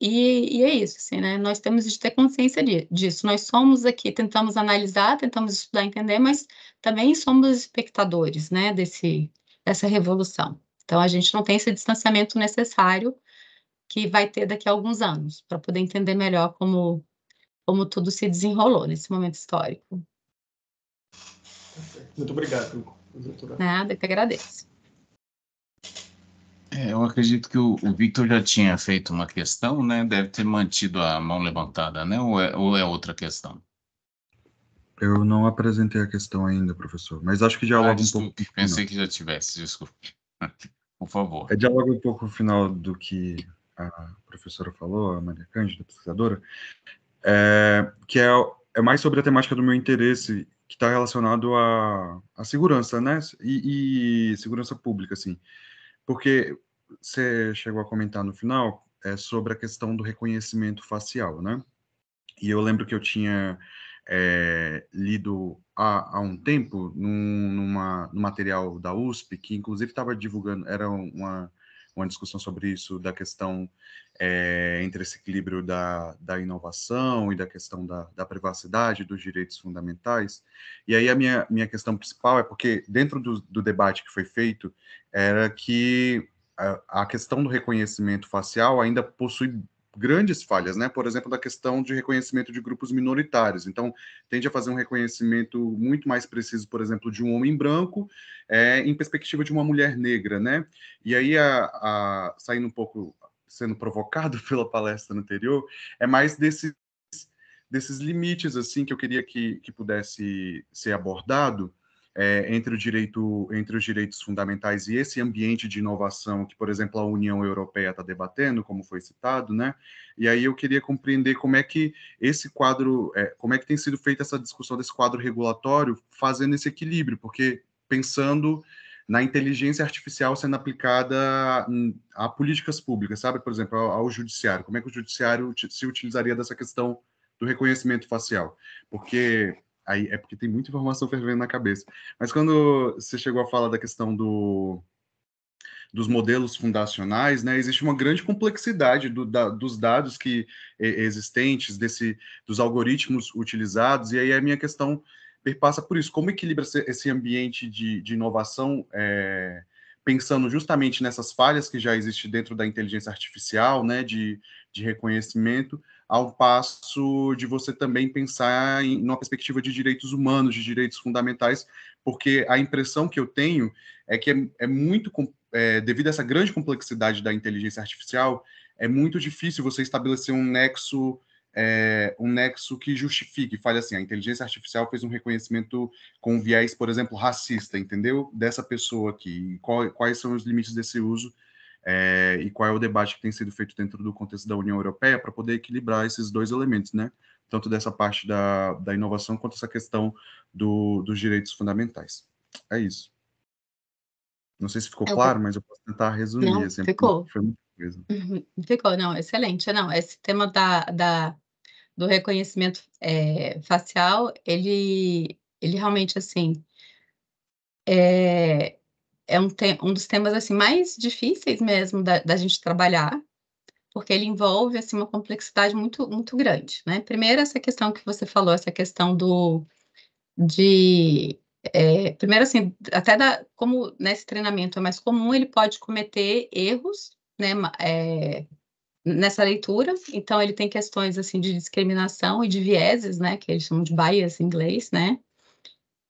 E, e é isso, assim, né? Nós temos de ter consciência de, disso. Nós somos aqui, tentamos analisar, tentamos estudar, entender, mas também somos espectadores, né, desse dessa revolução. Então a gente não tem esse distanciamento necessário que vai ter daqui a alguns anos para poder entender melhor como como tudo se desenrolou nesse momento histórico. Tá muito obrigado doutora. Nada, eu que agradeço. É, eu acredito que o, o Victor já tinha feito uma questão, né? Deve ter mantido a mão levantada, né? Ou é, ou é outra questão? Eu não apresentei a questão ainda, professor, mas acho que dialoga ah, um pouco. Pensei que já tivesse, desculpe. *laughs* Por favor. É dialoga um pouco o final do que a professora falou, a Maria Cândida, pesquisadora, é, que é, é mais sobre a temática do meu interesse que está relacionado à, à segurança, né? E, e, segurança pública, assim. Porque você chegou a comentar no final é, sobre a questão do reconhecimento facial, né? E eu lembro que eu tinha é, lido há, há, um tempo no num material da USP, que inclusive estava divulgando, era uma, uma discussão sobre isso, da questão é, entre esse equilíbrio da, da inovação e da questão da, da privacidade, dos direitos fundamentais. E aí a minha, minha questão principal é porque, dentro do, do debate que foi feito, era que a, a questão do reconhecimento facial ainda possui grandes falhas, né? Por exemplo, da questão de reconhecimento de grupos minoritários. Então, tende a fazer um reconhecimento muito mais preciso, por exemplo, de um homem branco é, em perspectiva de uma mulher negra, né? E aí, a, a, saindo um pouco, sendo provocado *laughs* pela palestra anterior, é mais desses, desses limites, assim, que eu queria que, que pudesse ser abordado, é, entre, o direito, entre os direitos fundamentais e esse ambiente de inovação que, por exemplo, a União Europeia está debatendo, como foi citado, né? E aí eu queria compreender como é que esse quadro, é, como é que tem sido feita essa discussão desse quadro regulatório fazendo esse equilíbrio, porque pensando na inteligência artificial sendo aplicada a políticas públicas, sabe? Por exemplo, ao, ao judiciário. Como é que o judiciário se utilizaria dessa questão do reconhecimento facial? Porque Aí é porque tem muita informação fervendo na cabeça. Mas quando você chegou a falar da questão do, dos modelos fundacionais, né, existe uma grande complexidade do, da, dos dados que existentes, desse, dos algoritmos utilizados, e aí a minha questão perpassa por isso. Como equilibra esse ambiente de, de inovação, é, pensando justamente nessas falhas que já existem dentro da inteligência artificial, né, de, de reconhecimento, ao passo de você também pensar em uma perspectiva de direitos humanos, de direitos fundamentais, porque a impressão que eu tenho é que é, é muito, é, devido a essa grande complexidade da inteligência artificial, é muito difícil você estabelecer um nexo é, um nexo que justifique, fale assim, a inteligência artificial fez um reconhecimento com viés, por exemplo, racista, entendeu? Dessa pessoa aqui, qual, quais são os limites desse uso é, e qual é o debate que tem sido feito dentro do contexto da União Europeia para poder equilibrar esses dois elementos, né? Tanto dessa parte da, da inovação quanto essa questão do, dos direitos fundamentais. É isso. Não sei se ficou é eu claro, vou... mas eu posso tentar resumir. Não, assim, ficou. Foi coisa. Uhum, ficou, não, excelente. Não, esse tema da, da do reconhecimento é, facial, ele, ele realmente, assim, é, é um, um dos temas assim mais difíceis mesmo da, da gente trabalhar, porque ele envolve assim uma complexidade muito muito grande, né? Primeiro essa questão que você falou, essa questão do de é, primeiro assim até da, como nesse né, treinamento é mais comum, ele pode cometer erros, né? É, nessa leitura, então ele tem questões assim de discriminação e de vieses, né? Que eles chamam de bias em inglês, né?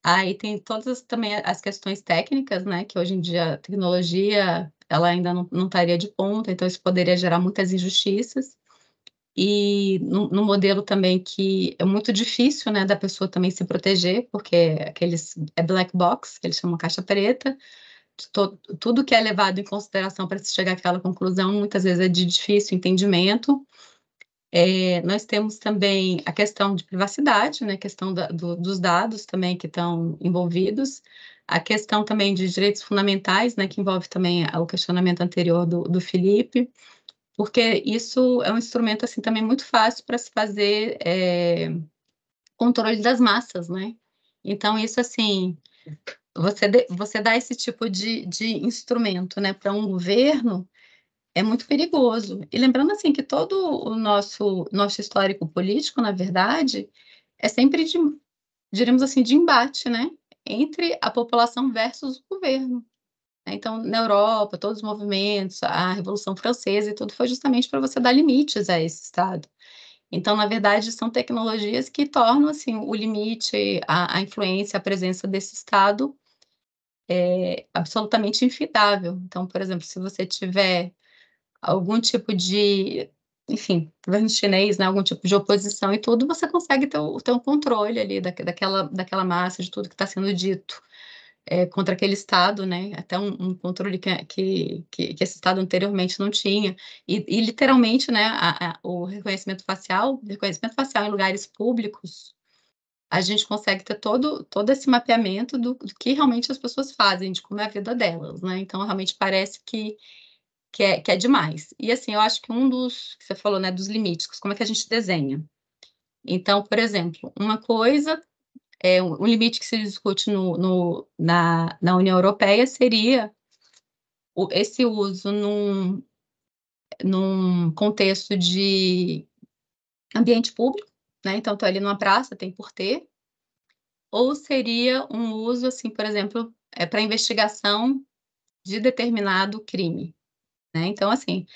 Aí tem todas as, também as questões técnicas, né? Que hoje em dia a tecnologia ela ainda não, não estaria de ponta, então isso poderia gerar muitas injustiças. E num, modelo também que é muito difícil, né, da pessoa também se proteger, porque aqueles é black box, que eles chamam caixa preta. To, tudo que é levado em consideração para se chegar àquela conclusão muitas vezes é de difícil entendimento. É, nós temos também a questão de privacidade, né, a questão da, do, dos dados também que estão envolvidos, a questão também de direitos fundamentais, né, que envolve também o questionamento anterior do, do Felipe, porque isso é um instrumento assim também muito fácil para se fazer é, controle das massas, né? Então isso assim, você, de, você dá esse tipo de, de instrumento, né, para um governo é muito perigoso. E lembrando assim que todo o nosso nosso histórico político, na verdade, é sempre de, diremos assim, de embate, né, entre a população versus o governo. Né? Então, na Europa, todos os movimentos, a Revolução Francesa e tudo foi justamente para você dar limites a esse Estado. Então, na verdade, são tecnologias que tornam assim o limite, a, a influência, a presença desse Estado é, absolutamente infidável. Então, por exemplo, se você tiver algum tipo de, enfim, governo chinês, né, algum tipo de oposição e tudo, você consegue ter, ter um controle ali da, daquela, daquela massa, de tudo que está sendo dito. É, contra aquele Estado, né? Até um, um controle que, que, que, esse Estado anteriormente não tinha. E, e literalmente, né, a, a, o reconhecimento facial, reconhecimento facial em lugares públicos, a gente consegue ter todo, todo esse mapeamento do, do que realmente as pessoas fazem, de como é a vida delas, né? Então, realmente parece que que é, que é demais. E assim, eu acho que um dos que você falou, né, dos limites como é que a gente desenha. Então, por exemplo, uma coisa, é, um limite que se discute no, no, na, na União Europeia seria o, esse uso num, num contexto de ambiente público, né? Então, estou ali numa praça, tem por ter, ou seria um uso, assim, por exemplo, é para investigação de determinado crime, né? Então, assim,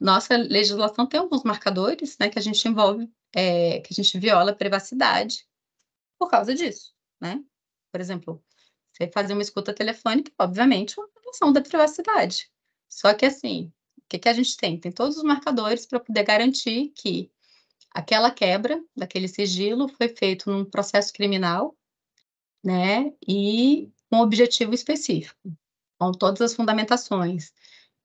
nossa legislação tem alguns marcadores né, que a gente envolve, é, que a gente viola a privacidade por causa disso. Né? Por exemplo, você fazer uma escuta telefônica, obviamente, é uma violação da privacidade. Só que, assim, o que, que a gente tem? Tem todos os marcadores para poder garantir que aquela quebra daquele sigilo foi feito num processo criminal, né? E com um objetivo específico, com todas as fundamentações.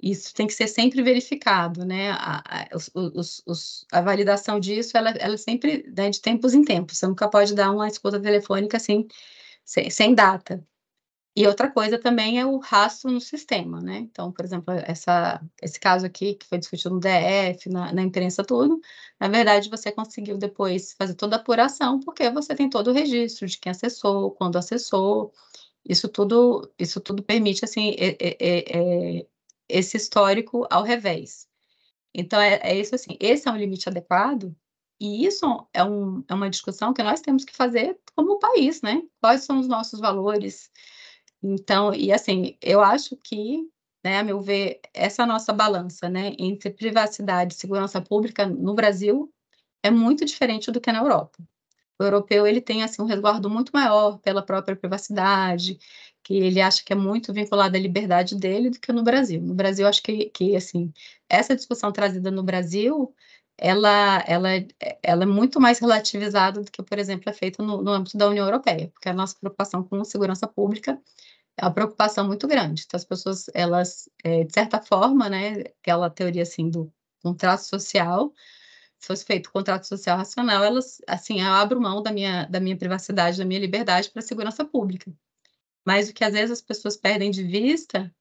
Isso tem que ser sempre verificado, né? A, a, os, os, a validação disso, ela, ela é sempre dá né, de tempos em tempos. Você nunca pode dar uma escuta telefônica assim, sem, sem data. E outra coisa também é o rastro no sistema, né? Então, por exemplo, essa, esse caso aqui que foi discutido no DF, na, na imprensa, tudo, na verdade você conseguiu depois fazer toda a apuração, porque você tem todo o registro de quem acessou, quando acessou, isso tudo, isso tudo permite, assim, é, é, é, é esse histórico ao revés. Então, é, é isso assim, esse é um limite adequado, e isso é, um, é uma discussão que nós temos que fazer como país, né? Quais são os nossos valores? Então, e assim, eu acho que, né, a meu ver, essa nossa balança, né, entre privacidade e segurança pública no Brasil é muito diferente do que é na Europa. O europeu ele tem assim um resguardo muito maior pela própria privacidade, que ele acha que é muito vinculado à liberdade dele do que no Brasil. No Brasil, acho que, que assim, essa discussão trazida no Brasil, ela, ela, ela é muito mais relativizada do que, por exemplo, é feita no, no âmbito da União Europeia, porque a nossa preocupação com segurança pública é uma preocupação muito grande. Então, as pessoas, elas, é, de certa forma, né, aquela teoria, assim, do contrato social, se fosse feito o um contrato social racional, elas, assim, eu abro mão da minha, da minha privacidade, da minha liberdade para a segurança pública. Mas o que às vezes as pessoas perdem de vista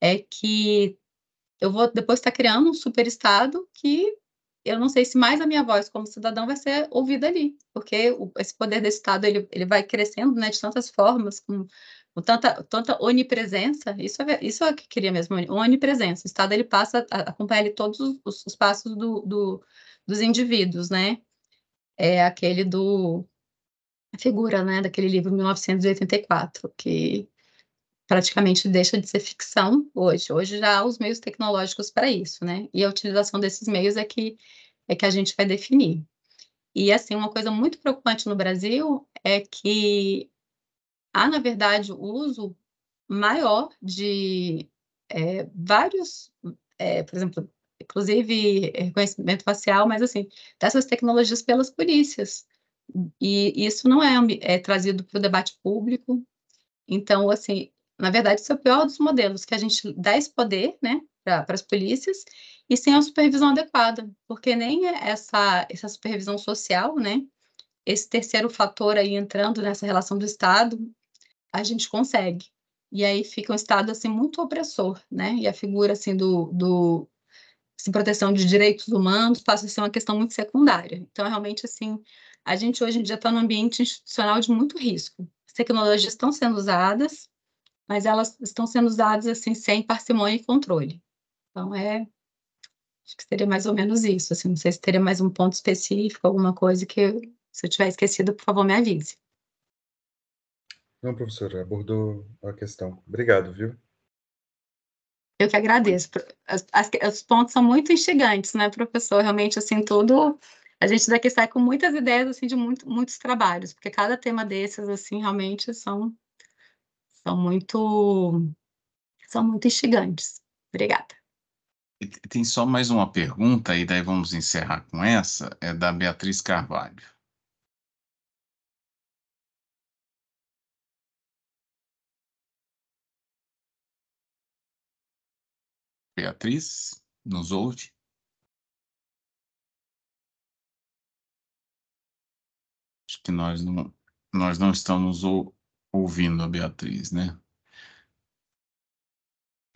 é que eu vou depois estar tá criando um super estado que eu não sei se mais a minha voz como cidadão vai ser ouvida ali, porque o, esse poder desse estado ele, ele vai crescendo, né, de tantas formas, com, com tanta, tanta onipresença, isso é, isso é o que queria mesmo, onipresença. O Estado ele passa a acompanhar ele todos os, os passos do, do, dos indivíduos, né? É aquele do figura né, daquele livro 1984, que praticamente deixa de ser ficção hoje. Hoje já há os meios tecnológicos para isso, né? E a utilização desses meios é que, é que a gente vai definir. E, assim, uma coisa muito preocupante no Brasil é que há, na verdade, o uso maior de é, vários, é, por exemplo, inclusive reconhecimento facial, mas, assim, dessas tecnologias pelas polícias. E isso não é, é trazido para o debate público. Então, assim, na verdade, isso é o pior dos modelos, que a gente dá esse poder né, para as polícias e sem a supervisão adequada, porque nem essa, essa supervisão social, né, esse terceiro fator aí entrando nessa relação do Estado, a gente consegue. E aí fica um Estado, assim, muito opressor, né, e a figura, assim, do, do assim, proteção de direitos humanos passa a ser uma questão muito secundária. Então, realmente, assim, a gente hoje em dia está num ambiente institucional de muito risco. As tecnologias estão sendo usadas, mas elas estão sendo usadas assim sem parcimônia e controle. Então é acho que seria mais ou menos isso. Assim, não sei se teria mais um ponto específico, alguma coisa que se eu tiver esquecido, por favor, me avise. Não, professora, abordou a questão. Obrigado, viu? Eu que agradeço. As, as, os pontos são muito instigantes, né, professor? Realmente, assim, tudo a gente daqui sai com muitas ideias assim de muito, muitos trabalhos, porque cada tema desses assim realmente são são muito são muito instigantes. Obrigada. Tem só mais uma pergunta e daí vamos encerrar com essa, é da Beatriz Carvalho. Beatriz, nos ouve? que nós não, nós não estamos ouvindo a Beatriz, né?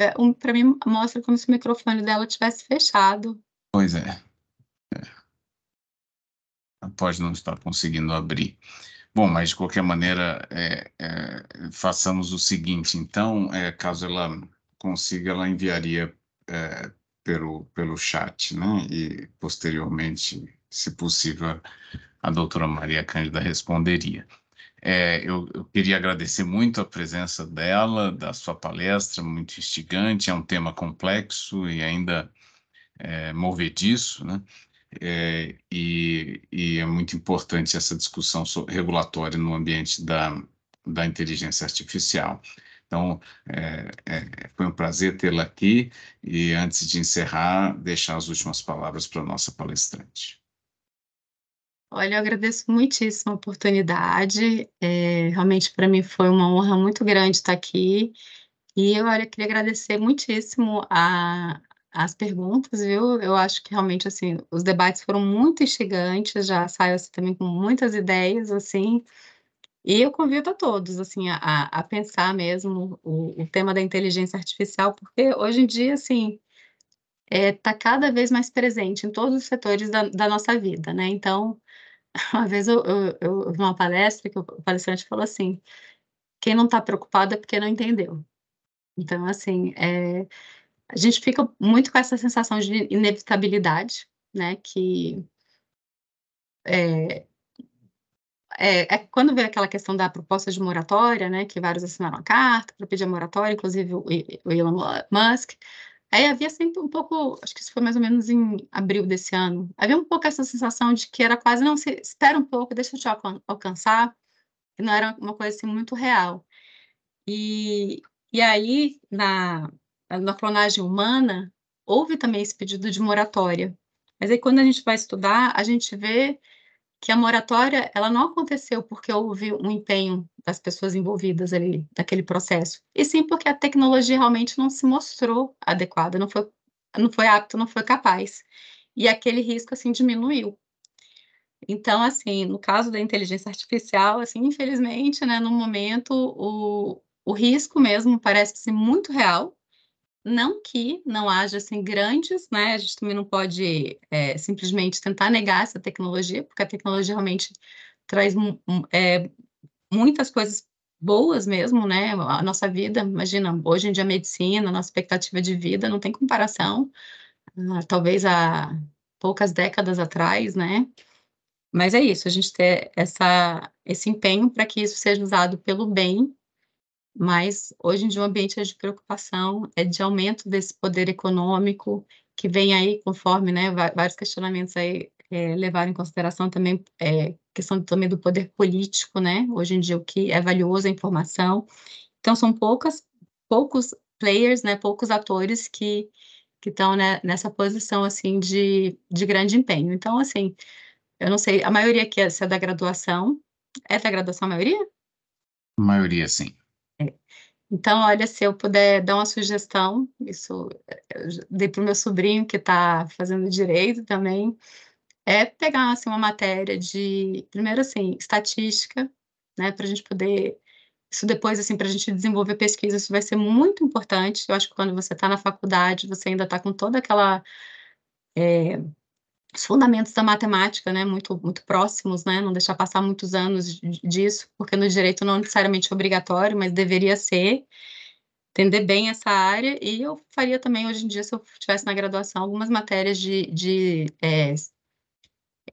É, um, Para mim, mostra como se o microfone dela tivesse fechado. Pois é. é. pode não estar conseguindo abrir. Bom, mas de qualquer maneira, é, é, façamos o seguinte, então, é, caso ela consiga, ela enviaria é, pelo, pelo chat, né? E posteriormente, se possível, a doutora Maria Cândida responderia. É, eu, eu, queria agradecer muito a presença dela, da sua palestra, muito instigante, é um tema complexo e ainda é, movediço, né? É, e, e, é muito importante essa discussão sobre, regulatória no ambiente da, da inteligência artificial. Então, é, é, foi um prazer tê-la aqui e, antes de encerrar, deixar as últimas palavras para a nossa palestrante. Olha, eu agradeço muitíssimo a oportunidade. É, realmente, para mim, foi uma honra muito grande estar aqui. E eu olha, queria agradecer muitíssimo a, as perguntas, viu? Eu acho que realmente, assim, os debates foram muito instigantes, já saio assim, também com muitas ideias, assim. E eu convido a todos, assim, a, a pensar mesmo o, o tema da inteligência artificial, porque hoje em dia, assim, está é, tá cada vez mais presente em todos os setores da, da nossa vida, né? Então, *laughs* Uma vez eu, eu, eu uma palestra que o palestrante falou assim: quem não está preocupado é porque não entendeu. Então, assim, é, a gente fica muito com essa sensação de inevitabilidade, né? Que é, é, é, quando veio aquela questão da proposta de moratória, né, que vários assinaram a carta para pedir a moratória, inclusive o, o Elon Musk, Aí havia sempre um pouco, acho que isso foi mais ou menos em abril desse ano, havia um pouco essa sensação de que era quase, não, se, espera um pouco, deixa eu te alcançar, e não era uma coisa assim muito real. E, e aí, na, na clonagem humana, houve também esse pedido de moratória. Mas aí, quando a gente vai estudar, a gente vê que a moratória ela não aconteceu porque houve um empenho das pessoas envolvidas ali naquele processo, e sim porque a tecnologia realmente não se mostrou adequada, não foi, não foi apto, não foi capaz, e aquele risco assim diminuiu. Então, assim, no caso da inteligência artificial, assim, infelizmente, né, no momento o, o risco mesmo parece ser muito real, não que não haja assim grandes, né? A gente também não pode é, simplesmente tentar negar essa tecnologia, porque a tecnologia realmente traz é, muitas coisas boas mesmo, né? A nossa vida, imagina, hoje em dia a medicina, a nossa expectativa de vida não tem comparação, ah, talvez há poucas décadas atrás, né? Mas é isso, a gente ter essa, esse empenho para que isso seja usado pelo bem mas hoje em dia o ambiente é de preocupação, é de aumento desse poder econômico, que vem aí conforme né, vários questionamentos aí é, levaram em consideração também é, questão também do poder político, né? Hoje em dia o que é valioso é a informação. Então são poucas, poucos players, né? Poucos atores que que estão né, nessa posição assim de, de grande empenho. Então assim, eu não sei, a maioria que é, é da graduação, é da graduação a maioria? A maioria sim. É. Então, olha, se eu puder dar uma sugestão, isso eh, dei para o meu sobrinho que está fazendo direito também, é pegar assim, uma matéria de, primeiro assim, estatística, né, para a gente poder, isso depois assim, para a gente desenvolver pesquisa, isso vai ser muito importante. Eu acho que quando você está na faculdade, você ainda está com toda aquela é, os fundamentos da matemática, né, muito, muito próximos, né, não deixar passar muitos anos disso, porque no direito não é necessariamente obrigatório, mas deveria ser, entender bem essa área, e eu faria também hoje em dia, se eu estivesse na graduação, algumas matérias de, de é,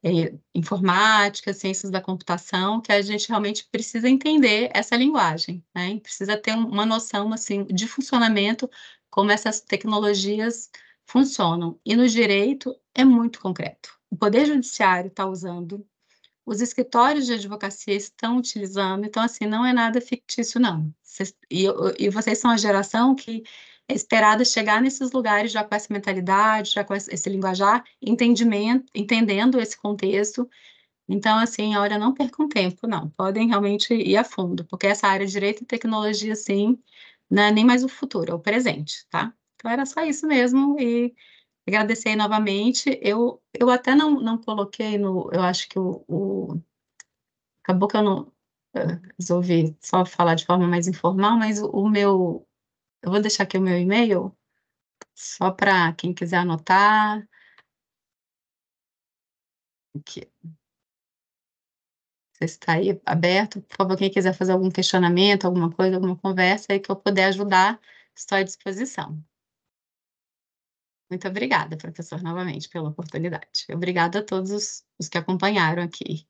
é, informática, ciências da computação, que a gente realmente precisa entender essa linguagem, né, precisa ter uma noção, assim, de funcionamento, como essas tecnologias funcionam. E no direito é muito concreto. O Poder Judiciário está usando, os escritórios de advocacia estão utilizando, então, assim, não é nada fictício, não. e, e vocês são a geração que é esperada chegar nesses lugares já com essa mentalidade, já com esse linguajar, entendimento, entendendo esse contexto. Então, assim, olha, não percam tempo, não. Podem realmente ir a fundo, porque essa área de direito e tecnologia, sim, não é nem mais o futuro, é o presente, tá? Então era só isso mesmo e agradecer novamente. Eu, eu até não, não coloquei no, eu acho que o, o acabou que eu não uh, resolvi só falar de forma mais informal, mas o, o meu, eu vou deixar aqui o meu e-mail só para quem quiser anotar. Aqui. Você está aí aberto, por favor, quem quiser fazer algum questionamento, alguma coisa, alguma conversa aí que eu puder ajudar, estou à disposição. Muito obrigada, professor, novamente, pela oportunidade. Obrigada a todos os que acompanharam aqui.